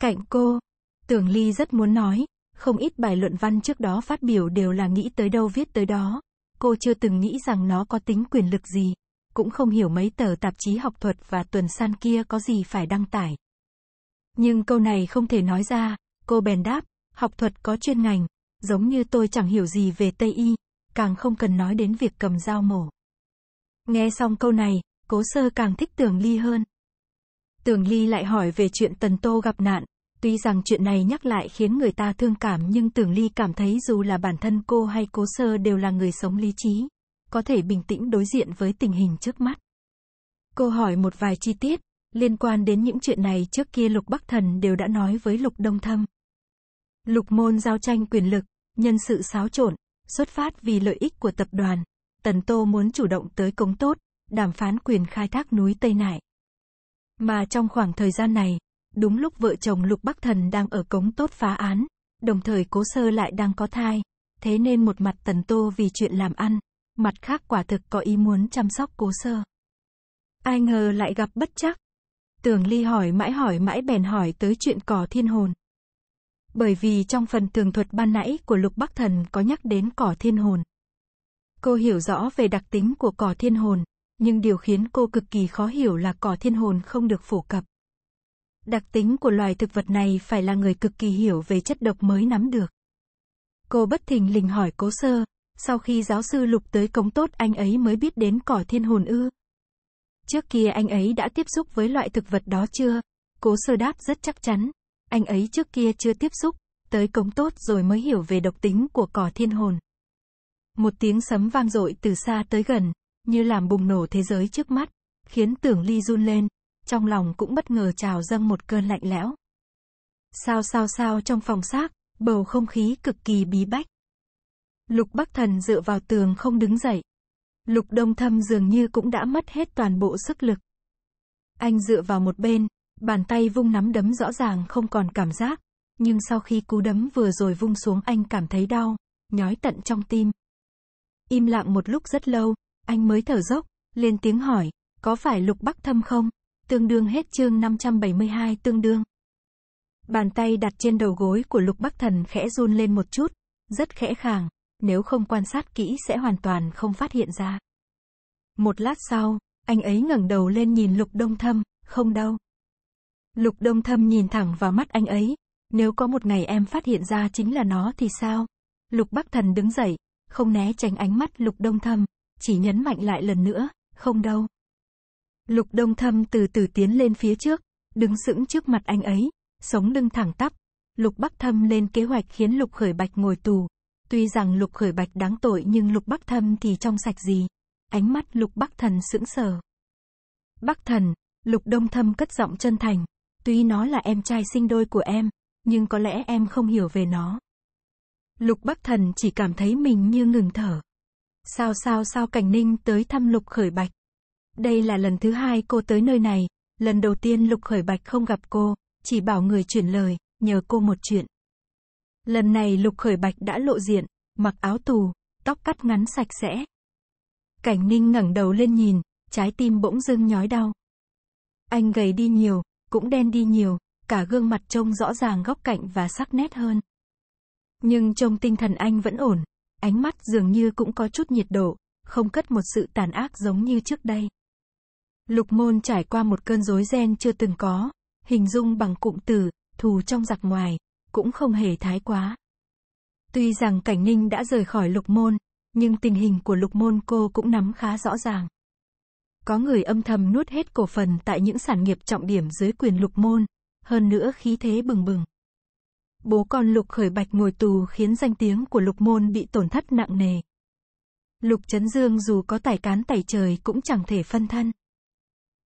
Cạnh cô, Tưởng Ly rất muốn nói, không ít bài luận văn trước đó phát biểu đều là nghĩ tới đâu viết tới đó. Cô chưa từng nghĩ rằng nó có tính quyền lực gì, cũng không hiểu mấy tờ tạp chí học thuật và tuần san kia có gì phải đăng tải. Nhưng câu này không thể nói ra, cô bèn đáp, học thuật có chuyên ngành, giống như tôi chẳng hiểu gì về Tây Y, càng không cần nói đến việc cầm dao mổ. Nghe xong câu này, cố sơ càng thích Tường Ly hơn. Tường Ly lại hỏi về chuyện Tần Tô gặp nạn, tuy rằng chuyện này nhắc lại khiến người ta thương cảm nhưng Tường Ly cảm thấy dù là bản thân cô hay cố sơ đều là người sống lý trí, có thể bình tĩnh đối diện với tình hình trước mắt. Cô hỏi một vài chi tiết, liên quan đến những chuyện này trước kia Lục Bắc Thần đều đã nói với Lục Đông Thâm. Lục môn giao tranh quyền lực, nhân sự xáo trộn, xuất phát vì lợi ích của tập đoàn. Tần Tô muốn chủ động tới cống tốt, đàm phán quyền khai thác núi Tây Nại. Mà trong khoảng thời gian này, đúng lúc vợ chồng Lục Bắc Thần đang ở cống tốt phá án, đồng thời cố sơ lại đang có thai, thế nên một mặt Tần Tô vì chuyện làm ăn, mặt khác quả thực có ý muốn chăm sóc cố sơ. Ai ngờ lại gặp bất chắc. Tường Ly hỏi mãi hỏi mãi bèn hỏi tới chuyện cỏ thiên hồn. Bởi vì trong phần tường thuật ban nãy của Lục Bắc Thần có nhắc đến cỏ thiên hồn. Cô hiểu rõ về đặc tính của cỏ thiên hồn, nhưng điều khiến cô cực kỳ khó hiểu là cỏ thiên hồn không được phổ cập. Đặc tính của loài thực vật này phải là người cực kỳ hiểu về chất độc mới nắm được. Cô bất thình lình hỏi cố sơ, sau khi giáo sư lục tới cống tốt anh ấy mới biết đến cỏ thiên hồn ư. Trước kia anh ấy đã tiếp xúc với loại thực vật đó chưa? Cố sơ đáp rất chắc chắn. Anh ấy trước kia chưa tiếp xúc, tới cống tốt rồi mới hiểu về độc tính của cỏ thiên hồn. Một tiếng sấm vang dội từ xa tới gần, như làm bùng nổ thế giới trước mắt, khiến tưởng ly run lên, trong lòng cũng bất ngờ trào dâng một cơn lạnh lẽo. Sao sao sao trong phòng xác, bầu không khí cực kỳ bí bách. Lục Bắc Thần dựa vào tường không đứng dậy. Lục Đông Thâm dường như cũng đã mất hết toàn bộ sức lực. Anh dựa vào một bên, bàn tay vung nắm đấm rõ ràng không còn cảm giác, nhưng sau khi cú đấm vừa rồi vung xuống anh cảm thấy đau, nhói tận trong tim. Im lặng một lúc rất lâu, anh mới thở dốc, lên tiếng hỏi, có phải lục bắc thâm không? Tương đương hết chương 572 tương đương. Bàn tay đặt trên đầu gối của lục bắc thần khẽ run lên một chút, rất khẽ khàng, nếu không quan sát kỹ sẽ hoàn toàn không phát hiện ra. Một lát sau, anh ấy ngẩng đầu lên nhìn lục đông thâm, không đâu. Lục đông thâm nhìn thẳng vào mắt anh ấy, nếu có một ngày em phát hiện ra chính là nó thì sao? Lục bắc thần đứng dậy, không né tránh ánh mắt lục đông thâm, chỉ nhấn mạnh lại lần nữa, không đâu. Lục Đông Thâm từ từ tiến lên phía trước, đứng sững trước mặt anh ấy, sống lưng thẳng tắp. Lục Bắc Thâm lên kế hoạch khiến Lục Khởi Bạch ngồi tù. Tuy rằng Lục Khởi Bạch đáng tội nhưng Lục Bắc Thâm thì trong sạch gì. Ánh mắt Lục Bắc Thần sững sờ. Bắc Thần, Lục Đông Thâm cất giọng chân thành. Tuy nó là em trai sinh đôi của em, nhưng có lẽ em không hiểu về nó. Lục Bắc Thần chỉ cảm thấy mình như ngừng thở. Sao sao sao Cảnh Ninh tới thăm Lục Khởi Bạch. Đây là lần thứ hai cô tới nơi này, lần đầu tiên Lục Khởi Bạch không gặp cô, chỉ bảo người chuyển lời, nhờ cô một chuyện. Lần này Lục Khởi Bạch đã lộ diện, mặc áo tù, tóc cắt ngắn sạch sẽ. Cảnh Ninh ngẩng đầu lên nhìn, trái tim bỗng dưng nhói đau. Anh gầy đi nhiều, cũng đen đi nhiều, cả gương mặt trông rõ ràng góc cạnh và sắc nét hơn. Nhưng trông tinh thần anh vẫn ổn, ánh mắt dường như cũng có chút nhiệt độ, không cất một sự tàn ác giống như trước đây. Lục môn trải qua một cơn rối ren chưa từng có, hình dung bằng cụm từ, thù trong giặc ngoài, cũng không hề thái quá. Tuy rằng Cảnh Ninh đã rời khỏi lục môn, nhưng tình hình của lục môn cô cũng nắm khá rõ ràng. Có người âm thầm nuốt hết cổ phần tại những sản nghiệp trọng điểm dưới quyền lục môn, hơn nữa khí thế bừng bừng bố con Lục Khởi Bạch ngồi tù khiến danh tiếng của Lục Môn bị tổn thất nặng nề. Lục Trấn Dương dù có tài cán tẩy trời cũng chẳng thể phân thân.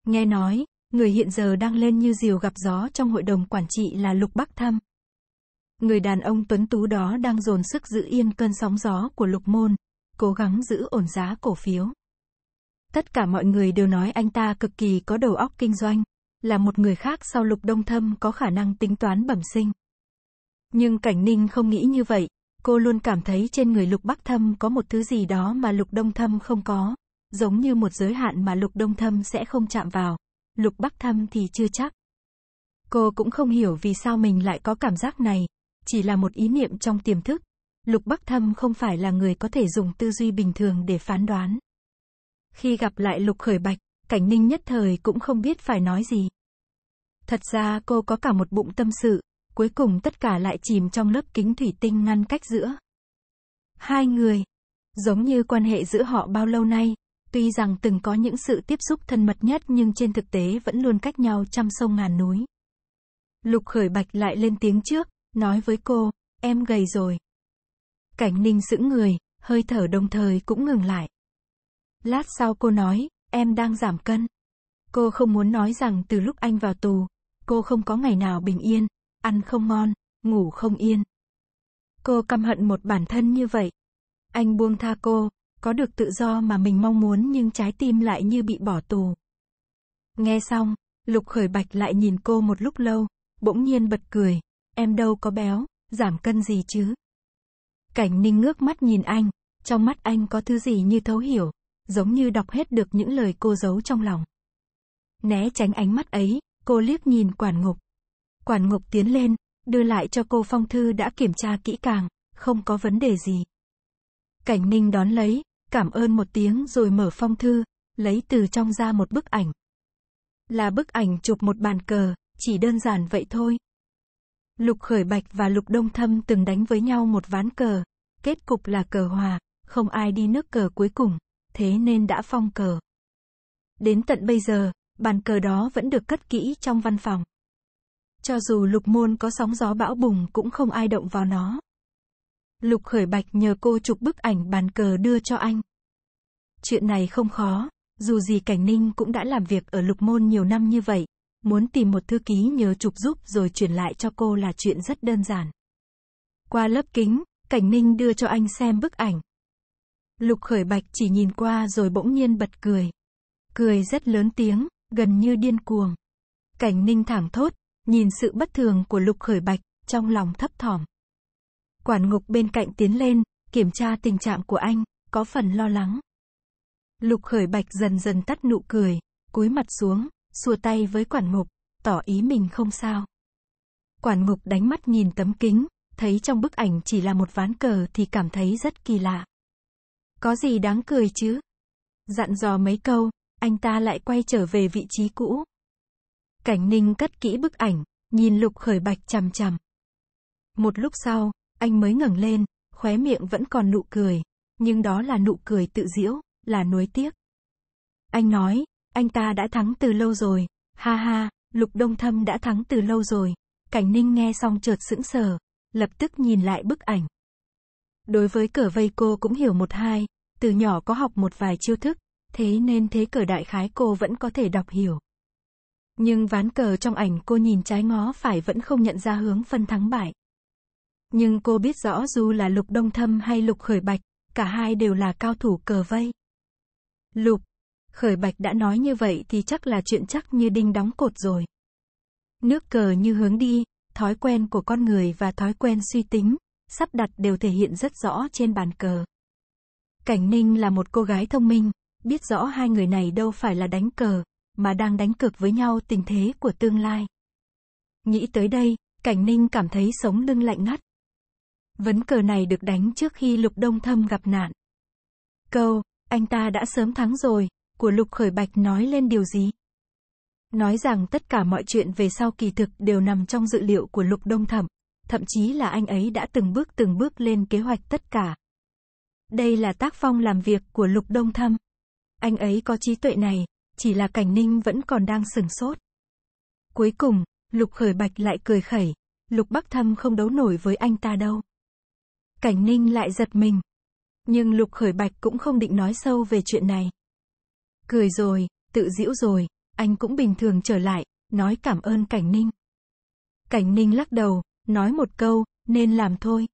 Nghe nói, người hiện giờ đang lên như diều gặp gió trong hội đồng quản trị là Lục Bắc Thâm. Người đàn ông tuấn tú đó đang dồn sức giữ yên cơn sóng gió của Lục Môn, cố gắng giữ ổn giá cổ phiếu. Tất cả mọi người đều nói anh ta cực kỳ có đầu óc kinh doanh, là một người khác sau Lục Đông Thâm có khả năng tính toán bẩm sinh. Nhưng Cảnh Ninh không nghĩ như vậy, cô luôn cảm thấy trên người Lục Bắc Thâm có một thứ gì đó mà Lục Đông Thâm không có, giống như một giới hạn mà Lục Đông Thâm sẽ không chạm vào, Lục Bắc Thâm thì chưa chắc. Cô cũng không hiểu vì sao mình lại có cảm giác này, chỉ là một ý niệm trong tiềm thức. Lục Bắc Thâm không phải là người có thể dùng tư duy bình thường để phán đoán. Khi gặp lại Lục Khởi Bạch, Cảnh Ninh nhất thời cũng không biết phải nói gì. Thật ra cô có cả một bụng tâm sự, cuối cùng tất cả lại chìm trong lớp kính thủy tinh ngăn cách giữa hai người. Giống như quan hệ giữa họ bao lâu nay, tuy rằng từng có những sự tiếp xúc thân mật nhất nhưng trên thực tế vẫn luôn cách nhau trăm sông ngàn núi. Lục khởi bạch lại lên tiếng trước, nói với cô, em gầy rồi. Cảnh ninh sững người, hơi thở đồng thời cũng ngừng lại. Lát sau cô nói, em đang giảm cân. Cô không muốn nói rằng từ lúc anh vào tù, cô không có ngày nào bình yên, ăn không ngon, ngủ không yên. Cô căm hận một bản thân như vậy. Anh buông tha cô, có được tự do mà mình mong muốn nhưng trái tim lại như bị bỏ tù. Nghe xong, Lục Khởi Bạch lại nhìn cô một lúc lâu, bỗng nhiên bật cười, em đâu có béo, giảm cân gì chứ. Cảnh Ninh ngước mắt nhìn anh, trong mắt anh có thứ gì như thấu hiểu, giống như đọc hết được những lời cô giấu trong lòng. Né tránh ánh mắt ấy, cô liếc nhìn quản ngục. Quản Ngục tiến lên, đưa lại cho cô phong thư đã kiểm tra kỹ càng, không có vấn đề gì. Cảnh Ninh đón lấy, cảm ơn một tiếng rồi mở phong thư, lấy từ trong ra một bức ảnh. Là bức ảnh chụp một bàn cờ, chỉ đơn giản vậy thôi. Lục Khởi Bạch và Lục Đông Thâm từng đánh với nhau một ván cờ, kết cục là cờ hòa, không ai đi nước cờ cuối cùng, thế nên đã phong cờ. Đến tận bây giờ, bàn cờ đó vẫn được cất kỹ trong văn phòng. Cho dù lục môn có sóng gió bão bùng cũng không ai động vào nó. Lục khởi bạch nhờ cô chụp bức ảnh bàn cờ đưa cho anh. Chuyện này không khó, dù gì Cảnh Ninh cũng đã làm việc ở lục môn nhiều năm như vậy. Muốn tìm một thư ký nhờ chụp giúp rồi chuyển lại cho cô là chuyện rất đơn giản. Qua lớp kính, Cảnh Ninh đưa cho anh xem bức ảnh. Lục khởi bạch chỉ nhìn qua rồi bỗng nhiên bật cười. Cười rất lớn tiếng, gần như điên cuồng. Cảnh Ninh thẳng thốt, Nhìn sự bất thường của lục khởi bạch, trong lòng thấp thỏm. Quản ngục bên cạnh tiến lên, kiểm tra tình trạng của anh, có phần lo lắng. Lục khởi bạch dần dần tắt nụ cười, cúi mặt xuống, xua tay với quản ngục, tỏ ý mình không sao. Quản ngục đánh mắt nhìn tấm kính, thấy trong bức ảnh chỉ là một ván cờ thì cảm thấy rất kỳ lạ. Có gì đáng cười chứ? Dặn dò mấy câu, anh ta lại quay trở về vị trí cũ. Cảnh Ninh cất kỹ bức ảnh, nhìn Lục Khởi Bạch chằm chằm. Một lúc sau, anh mới ngẩng lên, khóe miệng vẫn còn nụ cười, nhưng đó là nụ cười tự diễu, là nuối tiếc. Anh nói, anh ta đã thắng từ lâu rồi, ha ha, Lục Đông Thâm đã thắng từ lâu rồi. Cảnh Ninh nghe xong chợt sững sờ, lập tức nhìn lại bức ảnh. Đối với cờ vây cô cũng hiểu một hai, từ nhỏ có học một vài chiêu thức, thế nên thế cờ đại khái cô vẫn có thể đọc hiểu. Nhưng ván cờ trong ảnh cô nhìn trái ngó phải vẫn không nhận ra hướng phân thắng bại. Nhưng cô biết rõ dù là lục đông thâm hay lục khởi bạch, cả hai đều là cao thủ cờ vây. Lục, khởi bạch đã nói như vậy thì chắc là chuyện chắc như đinh đóng cột rồi. Nước cờ như hướng đi, thói quen của con người và thói quen suy tính, sắp đặt đều thể hiện rất rõ trên bàn cờ. Cảnh Ninh là một cô gái thông minh, biết rõ hai người này đâu phải là đánh cờ, mà đang đánh cược với nhau tình thế của tương lai. Nghĩ tới đây, Cảnh Ninh cảm thấy sống lưng lạnh ngắt. Vấn cờ này được đánh trước khi Lục Đông Thâm gặp nạn. Câu, anh ta đã sớm thắng rồi, của Lục Khởi Bạch nói lên điều gì? Nói rằng tất cả mọi chuyện về sau kỳ thực đều nằm trong dự liệu của Lục Đông Thẩm, thậm chí là anh ấy đã từng bước từng bước lên kế hoạch tất cả. Đây là tác phong làm việc của Lục Đông Thâm. Anh ấy có trí tuệ này, chỉ là cảnh ninh vẫn còn đang sừng sốt. Cuối cùng, lục khởi bạch lại cười khẩy, lục bắc thâm không đấu nổi với anh ta đâu. Cảnh ninh lại giật mình. Nhưng lục khởi bạch cũng không định nói sâu về chuyện này. Cười rồi, tự giễu rồi, anh cũng bình thường trở lại, nói cảm ơn cảnh ninh. Cảnh ninh lắc đầu, nói một câu, nên làm thôi.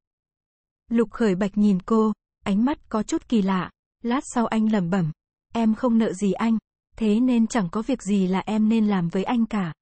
Lục khởi bạch nhìn cô, ánh mắt có chút kỳ lạ, lát sau anh lẩm bẩm, em không nợ gì anh, thế nên chẳng có việc gì là em nên làm với anh cả.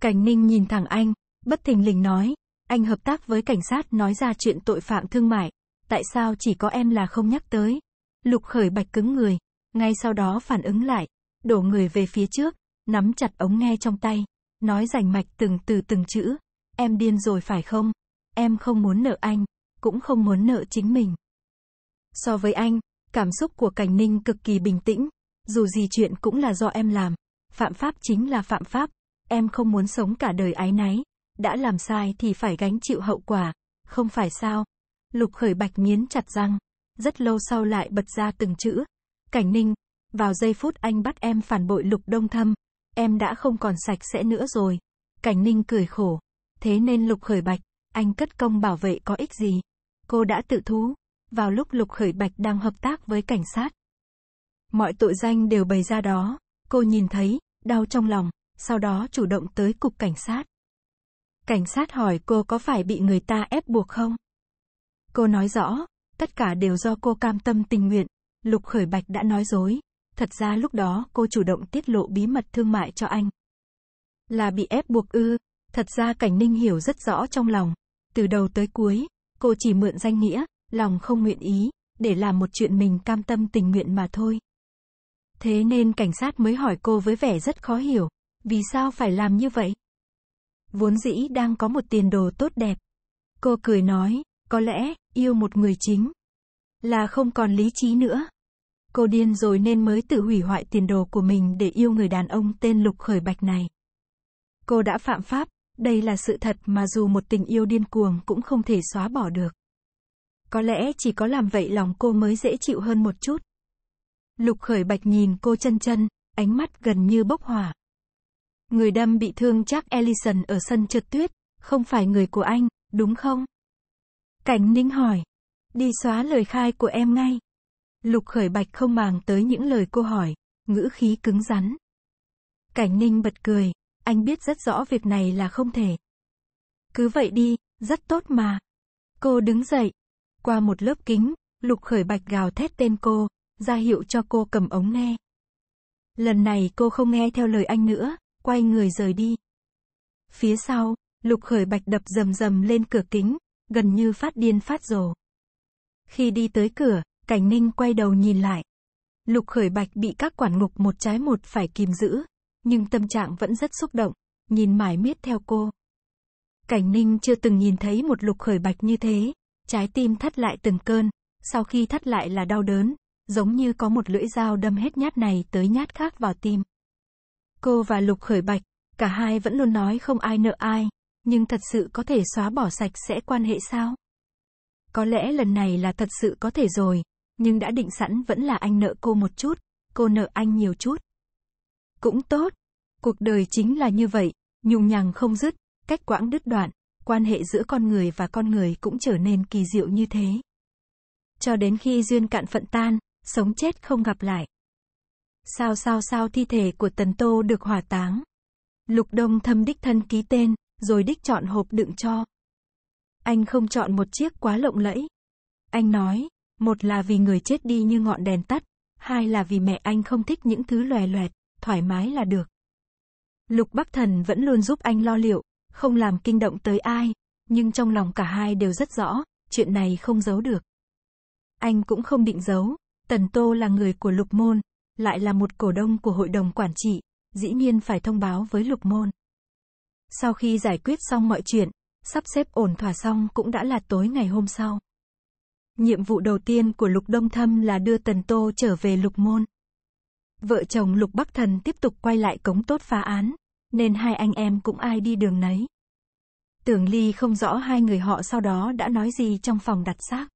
Cảnh Ninh nhìn thẳng anh, bất thình lình nói, anh hợp tác với cảnh sát nói ra chuyện tội phạm thương mại, tại sao chỉ có em là không nhắc tới. Lục khởi bạch cứng người, ngay sau đó phản ứng lại, đổ người về phía trước, nắm chặt ống nghe trong tay, nói rành mạch từng từ từng chữ, em điên rồi phải không? Em không muốn nợ anh, cũng không muốn nợ chính mình. So với anh, cảm xúc của Cảnh Ninh cực kỳ bình tĩnh, dù gì chuyện cũng là do em làm. Phạm pháp chính là phạm pháp. Em không muốn sống cả đời ái náy. Đã làm sai thì phải gánh chịu hậu quả. Không phải sao. Lục khởi bạch nghiến chặt răng. Rất lâu sau lại bật ra từng chữ. Cảnh ninh. Vào giây phút anh bắt em phản bội lục đông thâm. Em đã không còn sạch sẽ nữa rồi. Cảnh ninh cười khổ. Thế nên lục khởi bạch. Anh cất công bảo vệ có ích gì. Cô đã tự thú. Vào lúc lục khởi bạch đang hợp tác với cảnh sát Mọi tội danh đều bày ra đó. Cô nhìn thấy, đau trong lòng, sau đó chủ động tới cục cảnh sát. Cảnh sát hỏi cô có phải bị người ta ép buộc không? Cô nói rõ, tất cả đều do cô cam tâm tình nguyện. Lục Khởi Bạch đã nói dối. Thật ra lúc đó cô chủ động tiết lộ bí mật thương mại cho anh. Là bị ép buộc ư, thật ra Cảnh Ninh hiểu rất rõ trong lòng. Từ đầu tới cuối, cô chỉ mượn danh nghĩa, lòng không nguyện ý, để làm một chuyện mình cam tâm tình nguyện mà thôi. Thế nên cảnh sát mới hỏi cô với vẻ rất khó hiểu, vì sao phải làm như vậy? Vốn dĩ đang có một tiền đồ tốt đẹp. Cô cười nói, có lẽ, yêu một người chính là không còn lý trí nữa. Cô điên rồi nên mới tự hủy hoại tiền đồ của mình để yêu người đàn ông tên Lục Khởi Bạch này. Cô đã phạm pháp, đây là sự thật mà dù một tình yêu điên cuồng cũng không thể xóa bỏ được. Có lẽ chỉ có làm vậy lòng cô mới dễ chịu hơn một chút. Lục khởi bạch nhìn cô chân chân, ánh mắt gần như bốc hỏa. Người đâm bị thương chắc Ellison ở sân trượt tuyết, không phải người của anh, đúng không? Cảnh Ninh hỏi. Đi xóa lời khai của em ngay. Lục khởi bạch không màng tới những lời cô hỏi, ngữ khí cứng rắn. Cảnh Ninh bật cười, anh biết rất rõ việc này là không thể. Cứ vậy đi, rất tốt mà. Cô đứng dậy. Qua một lớp kính, Lục khởi bạch gào thét tên cô, ra hiệu cho cô cầm ống nghe. Lần này cô không nghe theo lời anh nữa, quay người rời đi. Phía sau, lục khởi bạch đập rầm rầm lên cửa kính, gần như phát điên phát rồ. Khi đi tới cửa, cảnh ninh quay đầu nhìn lại. Lục khởi bạch bị các quản ngục một trái một phải kìm giữ, nhưng tâm trạng vẫn rất xúc động, nhìn mãi miết theo cô. Cảnh ninh chưa từng nhìn thấy một lục khởi bạch như thế, trái tim thắt lại từng cơn, sau khi thắt lại là đau đớn, giống như có một lưỡi dao đâm hết nhát này tới nhát khác vào tim. Cô và Lục Khởi Bạch, cả hai vẫn luôn nói không ai nợ ai, nhưng thật sự có thể xóa bỏ sạch sẽ quan hệ sao? Có lẽ lần này là thật sự có thể rồi, nhưng đã định sẵn vẫn là anh nợ cô một chút, cô nợ anh nhiều chút. Cũng tốt, cuộc đời chính là như vậy, nhung nhằng không dứt, cách quãng đứt đoạn, quan hệ giữa con người và con người cũng trở nên kỳ diệu như thế. Cho đến khi duyên cạn phận tan, sống chết không gặp lại. Sao sao sao thi thể của Tần Tô được hỏa táng. Lục Đông thâm đích thân ký tên, rồi đích chọn hộp đựng cho. Anh không chọn một chiếc quá lộng lẫy. Anh nói, một là vì người chết đi như ngọn đèn tắt, hai là vì mẹ anh không thích những thứ loè loẹt, thoải mái là được. Lục Bắc Thần vẫn luôn giúp anh lo liệu, không làm kinh động tới ai, nhưng trong lòng cả hai đều rất rõ, chuyện này không giấu được. Anh cũng không định giấu, Tần Tô là người của Lục Môn, lại là một cổ đông của hội đồng quản trị, dĩ nhiên phải thông báo với Lục Môn. Sau khi giải quyết xong mọi chuyện, sắp xếp ổn thỏa xong cũng đã là tối ngày hôm sau. Nhiệm vụ đầu tiên của Lục Đông Thâm là đưa Tần Tô trở về Lục Môn. Vợ chồng Lục Bắc Thần tiếp tục quay lại cống tốt phá án, nên hai anh em cũng ai đi đường nấy. Tưởng Ly không rõ hai người họ sau đó đã nói gì trong phòng đặt xác.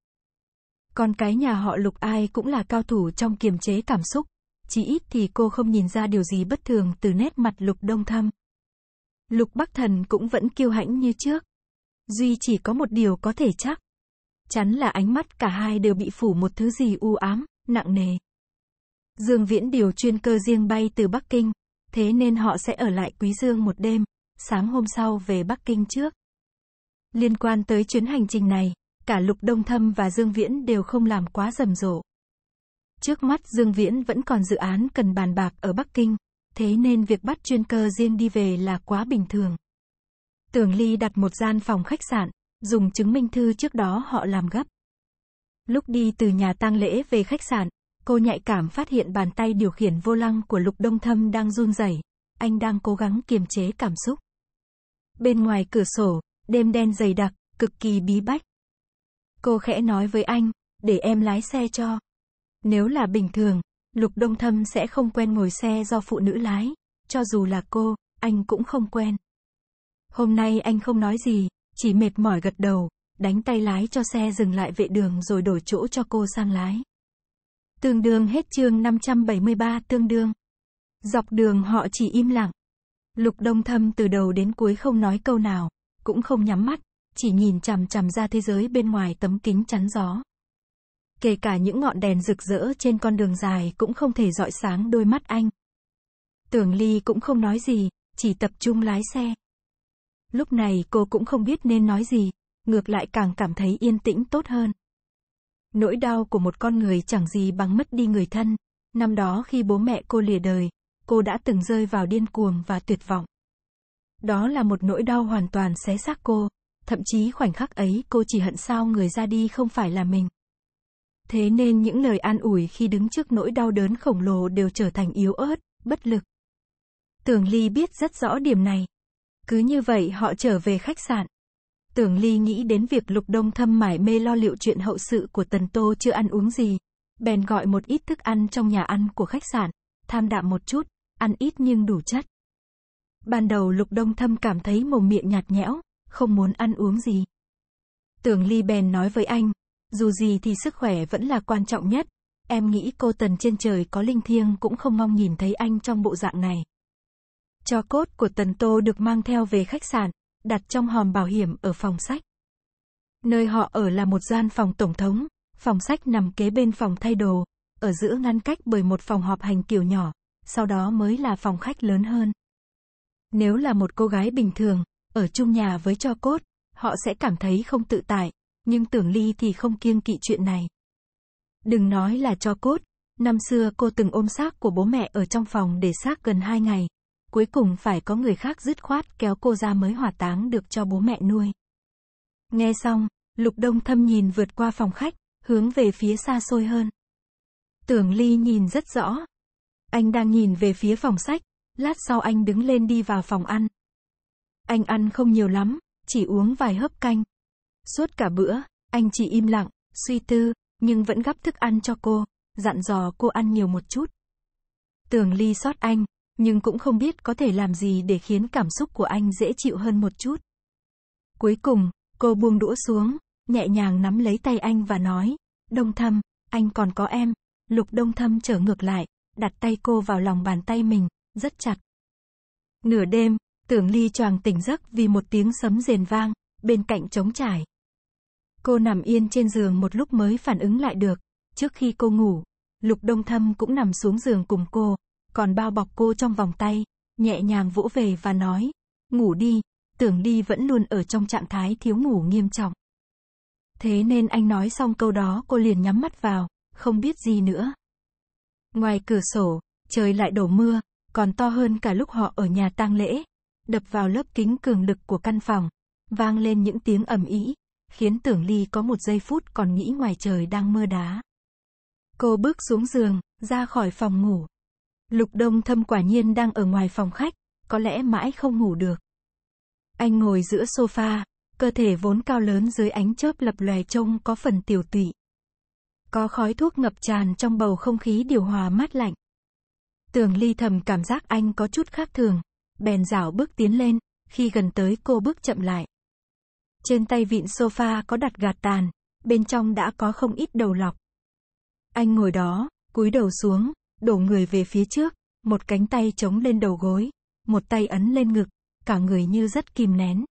Con cái nhà họ Lục ai cũng là cao thủ trong kiềm chế cảm xúc, chỉ ít thì cô không nhìn ra điều gì bất thường từ nét mặt Lục Đông Thâm. Lục Bắc Thần cũng vẫn kiêu hãnh như trước. Duy chỉ có một điều có thể chắc. Chắn là ánh mắt cả hai đều bị phủ một thứ gì u ám, nặng nề. Dương Viễn điều chuyên cơ riêng bay từ Bắc Kinh, thế nên họ sẽ ở lại Quý Dương một đêm, sáng hôm sau về Bắc Kinh trước. Liên quan tới chuyến hành trình này, cả Lục Đông Thâm và Dương Viễn đều không làm quá rầm rộ. Trước mắt Dương Viễn vẫn còn dự án cần bàn bạc ở Bắc Kinh, thế nên việc bắt chuyên cơ riêng đi về là quá bình thường. tường Ly đặt một gian phòng khách sạn, dùng chứng minh thư trước đó họ làm gấp. Lúc đi từ nhà tang lễ về khách sạn, cô nhạy cảm phát hiện bàn tay điều khiển vô lăng của Lục Đông Thâm đang run rẩy, anh đang cố gắng kiềm chế cảm xúc. Bên ngoài cửa sổ, đêm đen dày đặc, cực kỳ bí bách. Cô khẽ nói với anh, để em lái xe cho. Nếu là bình thường, Lục Đông Thâm sẽ không quen ngồi xe do phụ nữ lái, cho dù là cô, anh cũng không quen. Hôm nay anh không nói gì, chỉ mệt mỏi gật đầu, đánh tay lái cho xe dừng lại vệ đường rồi đổi chỗ cho cô sang lái. Tương đương hết chương 573 tương đương. Dọc đường họ chỉ im lặng. Lục Đông Thâm từ đầu đến cuối không nói câu nào, cũng không nhắm mắt, chỉ nhìn chằm chằm ra thế giới bên ngoài tấm kính chắn gió. Kể cả những ngọn đèn rực rỡ trên con đường dài cũng không thể dọi sáng đôi mắt anh. Tưởng Ly cũng không nói gì, chỉ tập trung lái xe. Lúc này cô cũng không biết nên nói gì, ngược lại càng cảm thấy yên tĩnh tốt hơn. Nỗi đau của một con người chẳng gì bằng mất đi người thân. Năm đó khi bố mẹ cô lìa đời, cô đã từng rơi vào điên cuồng và tuyệt vọng. Đó là một nỗi đau hoàn toàn xé xác cô, thậm chí khoảnh khắc ấy cô chỉ hận sao người ra đi không phải là mình. Thế nên những lời an ủi khi đứng trước nỗi đau đớn khổng lồ đều trở thành yếu ớt, bất lực. Tưởng Ly biết rất rõ điểm này. Cứ như vậy họ trở về khách sạn. Tưởng Ly nghĩ đến việc Lục Đông thâm mải mê lo liệu chuyện hậu sự của Tần Tô chưa ăn uống gì. Bèn gọi một ít thức ăn trong nhà ăn của khách sạn, tham đạm một chút, ăn ít nhưng đủ chất. Ban đầu Lục Đông Thâm cảm thấy mồm miệng nhạt nhẽo, không muốn ăn uống gì. Tưởng Ly bèn nói với anh, dù gì thì sức khỏe vẫn là quan trọng nhất, em nghĩ cô tần trên trời có linh thiêng cũng không mong nhìn thấy anh trong bộ dạng này. Cho cốt của tần tô được mang theo về khách sạn, đặt trong hòm bảo hiểm ở phòng sách. Nơi họ ở là một gian phòng tổng thống, phòng sách nằm kế bên phòng thay đồ, ở giữa ngăn cách bởi một phòng họp hành kiểu nhỏ, sau đó mới là phòng khách lớn hơn. Nếu là một cô gái bình thường, ở chung nhà với cho cốt, họ sẽ cảm thấy không tự tại, nhưng tưởng ly thì không kiêng kỵ chuyện này. Đừng nói là cho cốt, năm xưa cô từng ôm xác của bố mẹ ở trong phòng để xác gần hai ngày. Cuối cùng phải có người khác dứt khoát kéo cô ra mới hỏa táng được cho bố mẹ nuôi. Nghe xong, Lục Đông Thâm nhìn vượt qua phòng khách, hướng về phía xa xôi hơn. Tưởng Ly nhìn rất rõ. Anh đang nhìn về phía phòng sách, lát sau anh đứng lên đi vào phòng ăn, anh ăn không nhiều lắm, chỉ uống vài hớp canh. Suốt cả bữa, anh chỉ im lặng, suy tư, nhưng vẫn gắp thức ăn cho cô, dặn dò cô ăn nhiều một chút. Tường Ly xót anh, nhưng cũng không biết có thể làm gì để khiến cảm xúc của anh dễ chịu hơn một chút. Cuối cùng, cô buông đũa xuống, nhẹ nhàng nắm lấy tay anh và nói, Đông Thâm, anh còn có em. Lục Đông Thâm trở ngược lại, đặt tay cô vào lòng bàn tay mình, rất chặt. Nửa đêm, Tưởng Ly choàng tỉnh giấc vì một tiếng sấm rền vang, bên cạnh trống trải. Cô nằm yên trên giường một lúc mới phản ứng lại được. Trước khi cô ngủ, Lục Đông Thâm cũng nằm xuống giường cùng cô, còn bao bọc cô trong vòng tay, nhẹ nhàng vỗ về và nói, ngủ đi, tưởng ly vẫn luôn ở trong trạng thái thiếu ngủ nghiêm trọng. Thế nên anh nói xong câu đó cô liền nhắm mắt vào, không biết gì nữa. Ngoài cửa sổ, trời lại đổ mưa, còn to hơn cả lúc họ ở nhà tang lễ đập vào lớp kính cường lực của căn phòng, vang lên những tiếng ầm ĩ, khiến Tưởng Ly có một giây phút còn nghĩ ngoài trời đang mưa đá. Cô bước xuống giường, ra khỏi phòng ngủ. Lục Đông Thâm quả nhiên đang ở ngoài phòng khách, có lẽ mãi không ngủ được. Anh ngồi giữa sofa, cơ thể vốn cao lớn dưới ánh chớp lập lòe trông có phần tiểu tụy. Có khói thuốc ngập tràn trong bầu không khí điều hòa mát lạnh. Tường Ly thầm cảm giác anh có chút khác thường, bèn rảo bước tiến lên, khi gần tới cô bước chậm lại. Trên tay vịn sofa có đặt gạt tàn, bên trong đã có không ít đầu lọc. Anh ngồi đó, cúi đầu xuống, đổ người về phía trước, một cánh tay chống lên đầu gối, một tay ấn lên ngực, cả người như rất kìm nén.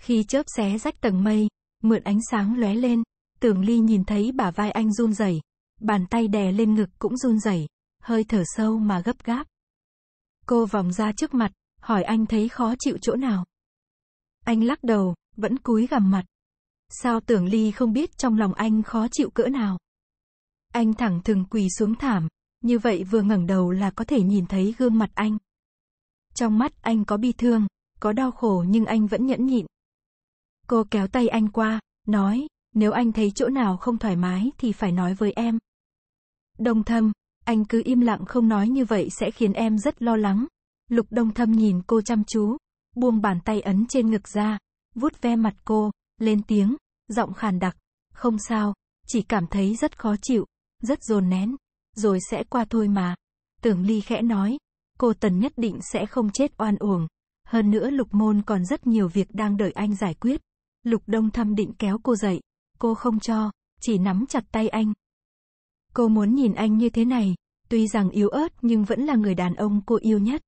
Khi chớp xé rách tầng mây, mượn ánh sáng lóe lên, Tưởng Ly nhìn thấy bả vai anh run rẩy, bàn tay đè lên ngực cũng run rẩy, hơi thở sâu mà gấp gáp. Cô vòng ra trước mặt, hỏi anh thấy khó chịu chỗ nào. Anh lắc đầu, vẫn cúi gằm mặt. Sao tưởng ly không biết trong lòng anh khó chịu cỡ nào. Anh thẳng thừng quỳ xuống thảm, như vậy vừa ngẩng đầu là có thể nhìn thấy gương mặt anh. Trong mắt anh có bi thương, có đau khổ nhưng anh vẫn nhẫn nhịn. Cô kéo tay anh qua, nói, nếu anh thấy chỗ nào không thoải mái thì phải nói với em. Đồng thâm, anh cứ im lặng không nói như vậy sẽ khiến em rất lo lắng. Lục Đông Thâm nhìn cô chăm chú, buông bàn tay ấn trên ngực ra, vuốt ve mặt cô, lên tiếng, giọng khàn đặc, không sao, chỉ cảm thấy rất khó chịu, rất dồn nén, rồi sẽ qua thôi mà. Tưởng Ly khẽ nói, cô Tần nhất định sẽ không chết oan uổng. Hơn nữa Lục Môn còn rất nhiều việc đang đợi anh giải quyết. Lục Đông Thâm định kéo cô dậy, cô không cho, chỉ nắm chặt tay anh, Cô muốn nhìn anh như thế này, tuy rằng yếu ớt nhưng vẫn là người đàn ông cô yêu nhất.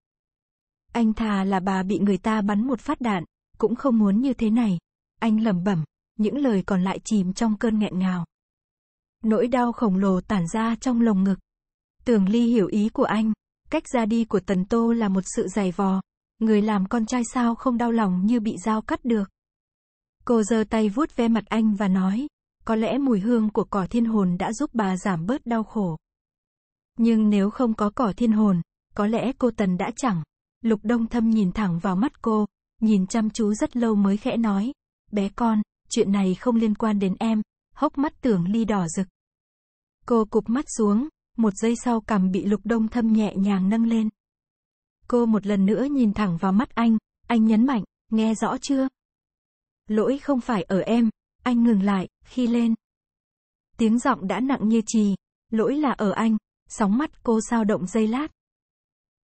Anh thà là bà bị người ta bắn một phát đạn, cũng không muốn như thế này. Anh lẩm bẩm, những lời còn lại chìm trong cơn nghẹn ngào. Nỗi đau khổng lồ tản ra trong lồng ngực. Tưởng Ly hiểu ý của anh, cách ra đi của Tần Tô là một sự giày vò. Người làm con trai sao không đau lòng như bị dao cắt được. Cô giơ tay vuốt ve mặt anh và nói, có lẽ mùi hương của cỏ thiên hồn đã giúp bà giảm bớt đau khổ. Nhưng nếu không có cỏ thiên hồn, có lẽ cô Tần đã chẳng. Lục Đông Thâm nhìn thẳng vào mắt cô, nhìn chăm chú rất lâu mới khẽ nói. Bé con, chuyện này không liên quan đến em, hốc mắt tưởng ly đỏ rực. Cô cụp mắt xuống, một giây sau cằm bị Lục Đông Thâm nhẹ nhàng nâng lên. Cô một lần nữa nhìn thẳng vào mắt anh, anh nhấn mạnh, nghe rõ chưa? Lỗi không phải ở em, anh ngừng lại, khi lên. Tiếng giọng đã nặng như trì. Lỗi là ở anh. Sóng mắt cô sao động dây lát.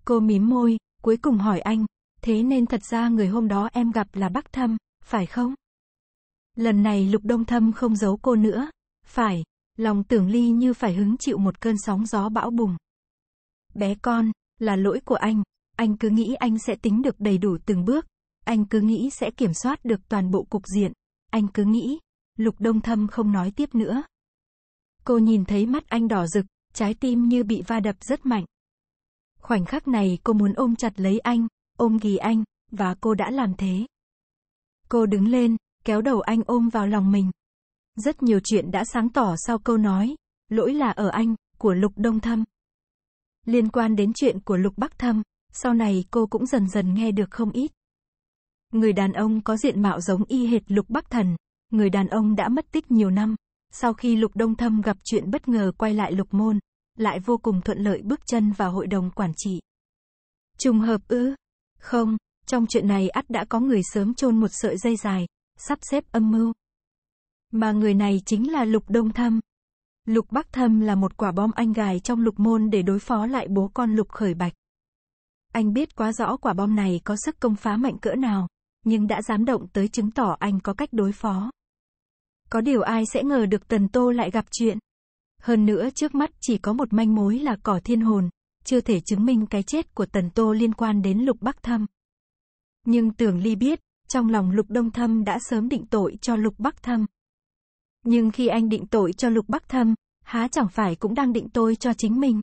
Cô mím môi, cuối cùng hỏi anh. Thế nên thật ra người hôm đó em gặp là bác Thâm, phải không? Lần này Lục Đông Thâm không giấu cô nữa. Phải, lòng tưởng ly như phải hứng chịu một cơn sóng gió bão bùng. Bé con, là lỗi của anh. Anh cứ nghĩ anh sẽ tính được đầy đủ từng bước. Anh cứ nghĩ sẽ kiểm soát được toàn bộ cục diện. Anh cứ nghĩ, Lục Đông Thâm không nói tiếp nữa. Cô nhìn thấy mắt anh đỏ rực, trái tim như bị va đập rất mạnh. Khoảnh khắc này cô muốn ôm chặt lấy anh, ôm ghì anh, và cô đã làm thế. Cô đứng lên, kéo đầu anh ôm vào lòng mình. Rất nhiều chuyện đã sáng tỏ sau câu nói, lỗi là ở anh, của Lục Đông Thâm. Liên quan đến chuyện của Lục Bắc Thâm, sau này cô cũng dần dần nghe được không ít. Người đàn ông có diện mạo giống y hệt Lục Bắc Thần, người đàn ông đã mất tích nhiều năm. Sau khi Lục Đông Thâm gặp chuyện bất ngờ quay lại Lục Môn, lại vô cùng thuận lợi bước chân vào hội đồng quản trị. Trùng hợp ư? Không, trong chuyện này ắt đã có người sớm chôn một sợi dây dài, sắp xếp âm mưu. Mà người này chính là Lục Đông Thâm. Lục Bắc Thâm là một quả bom anh gài trong Lục Môn để đối phó lại bố con Lục Khởi Bạch. Anh biết quá rõ quả bom này có sức công phá mạnh cỡ nào, nhưng đã dám động tới chứng tỏ anh có cách đối phó. Có điều ai sẽ ngờ được Tần Tô lại gặp chuyện. Hơn nữa trước mắt chỉ có một manh mối là cỏ thiên hồn, chưa thể chứng minh cái chết của Tần Tô liên quan đến Lục Bắc Thâm. Nhưng Tưởng Ly biết, trong lòng Lục Đông Thâm đã sớm định tội cho Lục Bắc Thâm. Nhưng khi anh định tội cho Lục Bắc Thâm, há chẳng phải cũng đang định tội cho chính mình.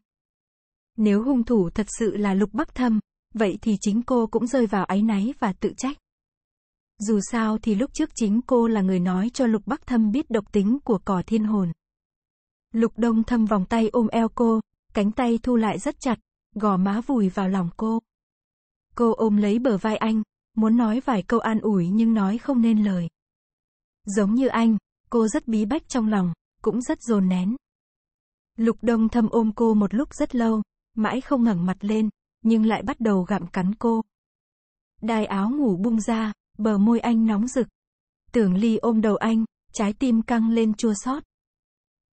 Nếu hung thủ thật sự là Lục Bắc Thâm, vậy thì chính cô cũng rơi vào áy náy và tự trách. Dù sao thì lúc trước chính cô là người nói cho Lục Bắc Thâm biết độc tính của cỏ thiên hồn. Lục Đông Thâm vòng tay ôm eo cô, cánh tay thu lại rất chặt, gò má vùi vào lòng cô. Cô ôm lấy bờ vai anh, muốn nói vài câu an ủi nhưng nói không nên lời. Giống như anh, cô rất bí bách trong lòng, cũng rất dồn nén. Lục Đông Thâm ôm cô một lúc rất lâu, mãi không ngẩng mặt lên, nhưng lại bắt đầu gặm cắn cô. Đai áo ngủ bung ra, bờ môi anh nóng rực. Tưởng Ly ôm đầu anh, trái tim căng lên chua xót.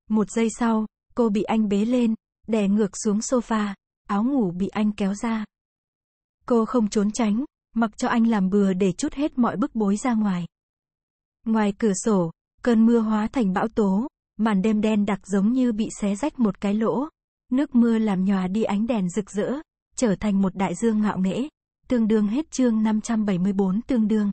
Một giây sau, cô bị anh bế lên, đè ngược xuống sofa, áo ngủ bị anh kéo ra. Cô không trốn tránh, mặc cho anh làm bừa để chút hết mọi bức bối ra ngoài. Ngoài cửa sổ, cơn mưa hóa thành bão tố, màn đêm đen đặc giống như bị xé rách một cái lỗ. Nước mưa làm nhòa đi ánh đèn rực rỡ, trở thành một đại dương ngạo nghễ tương đương hết chương 574 tương đương.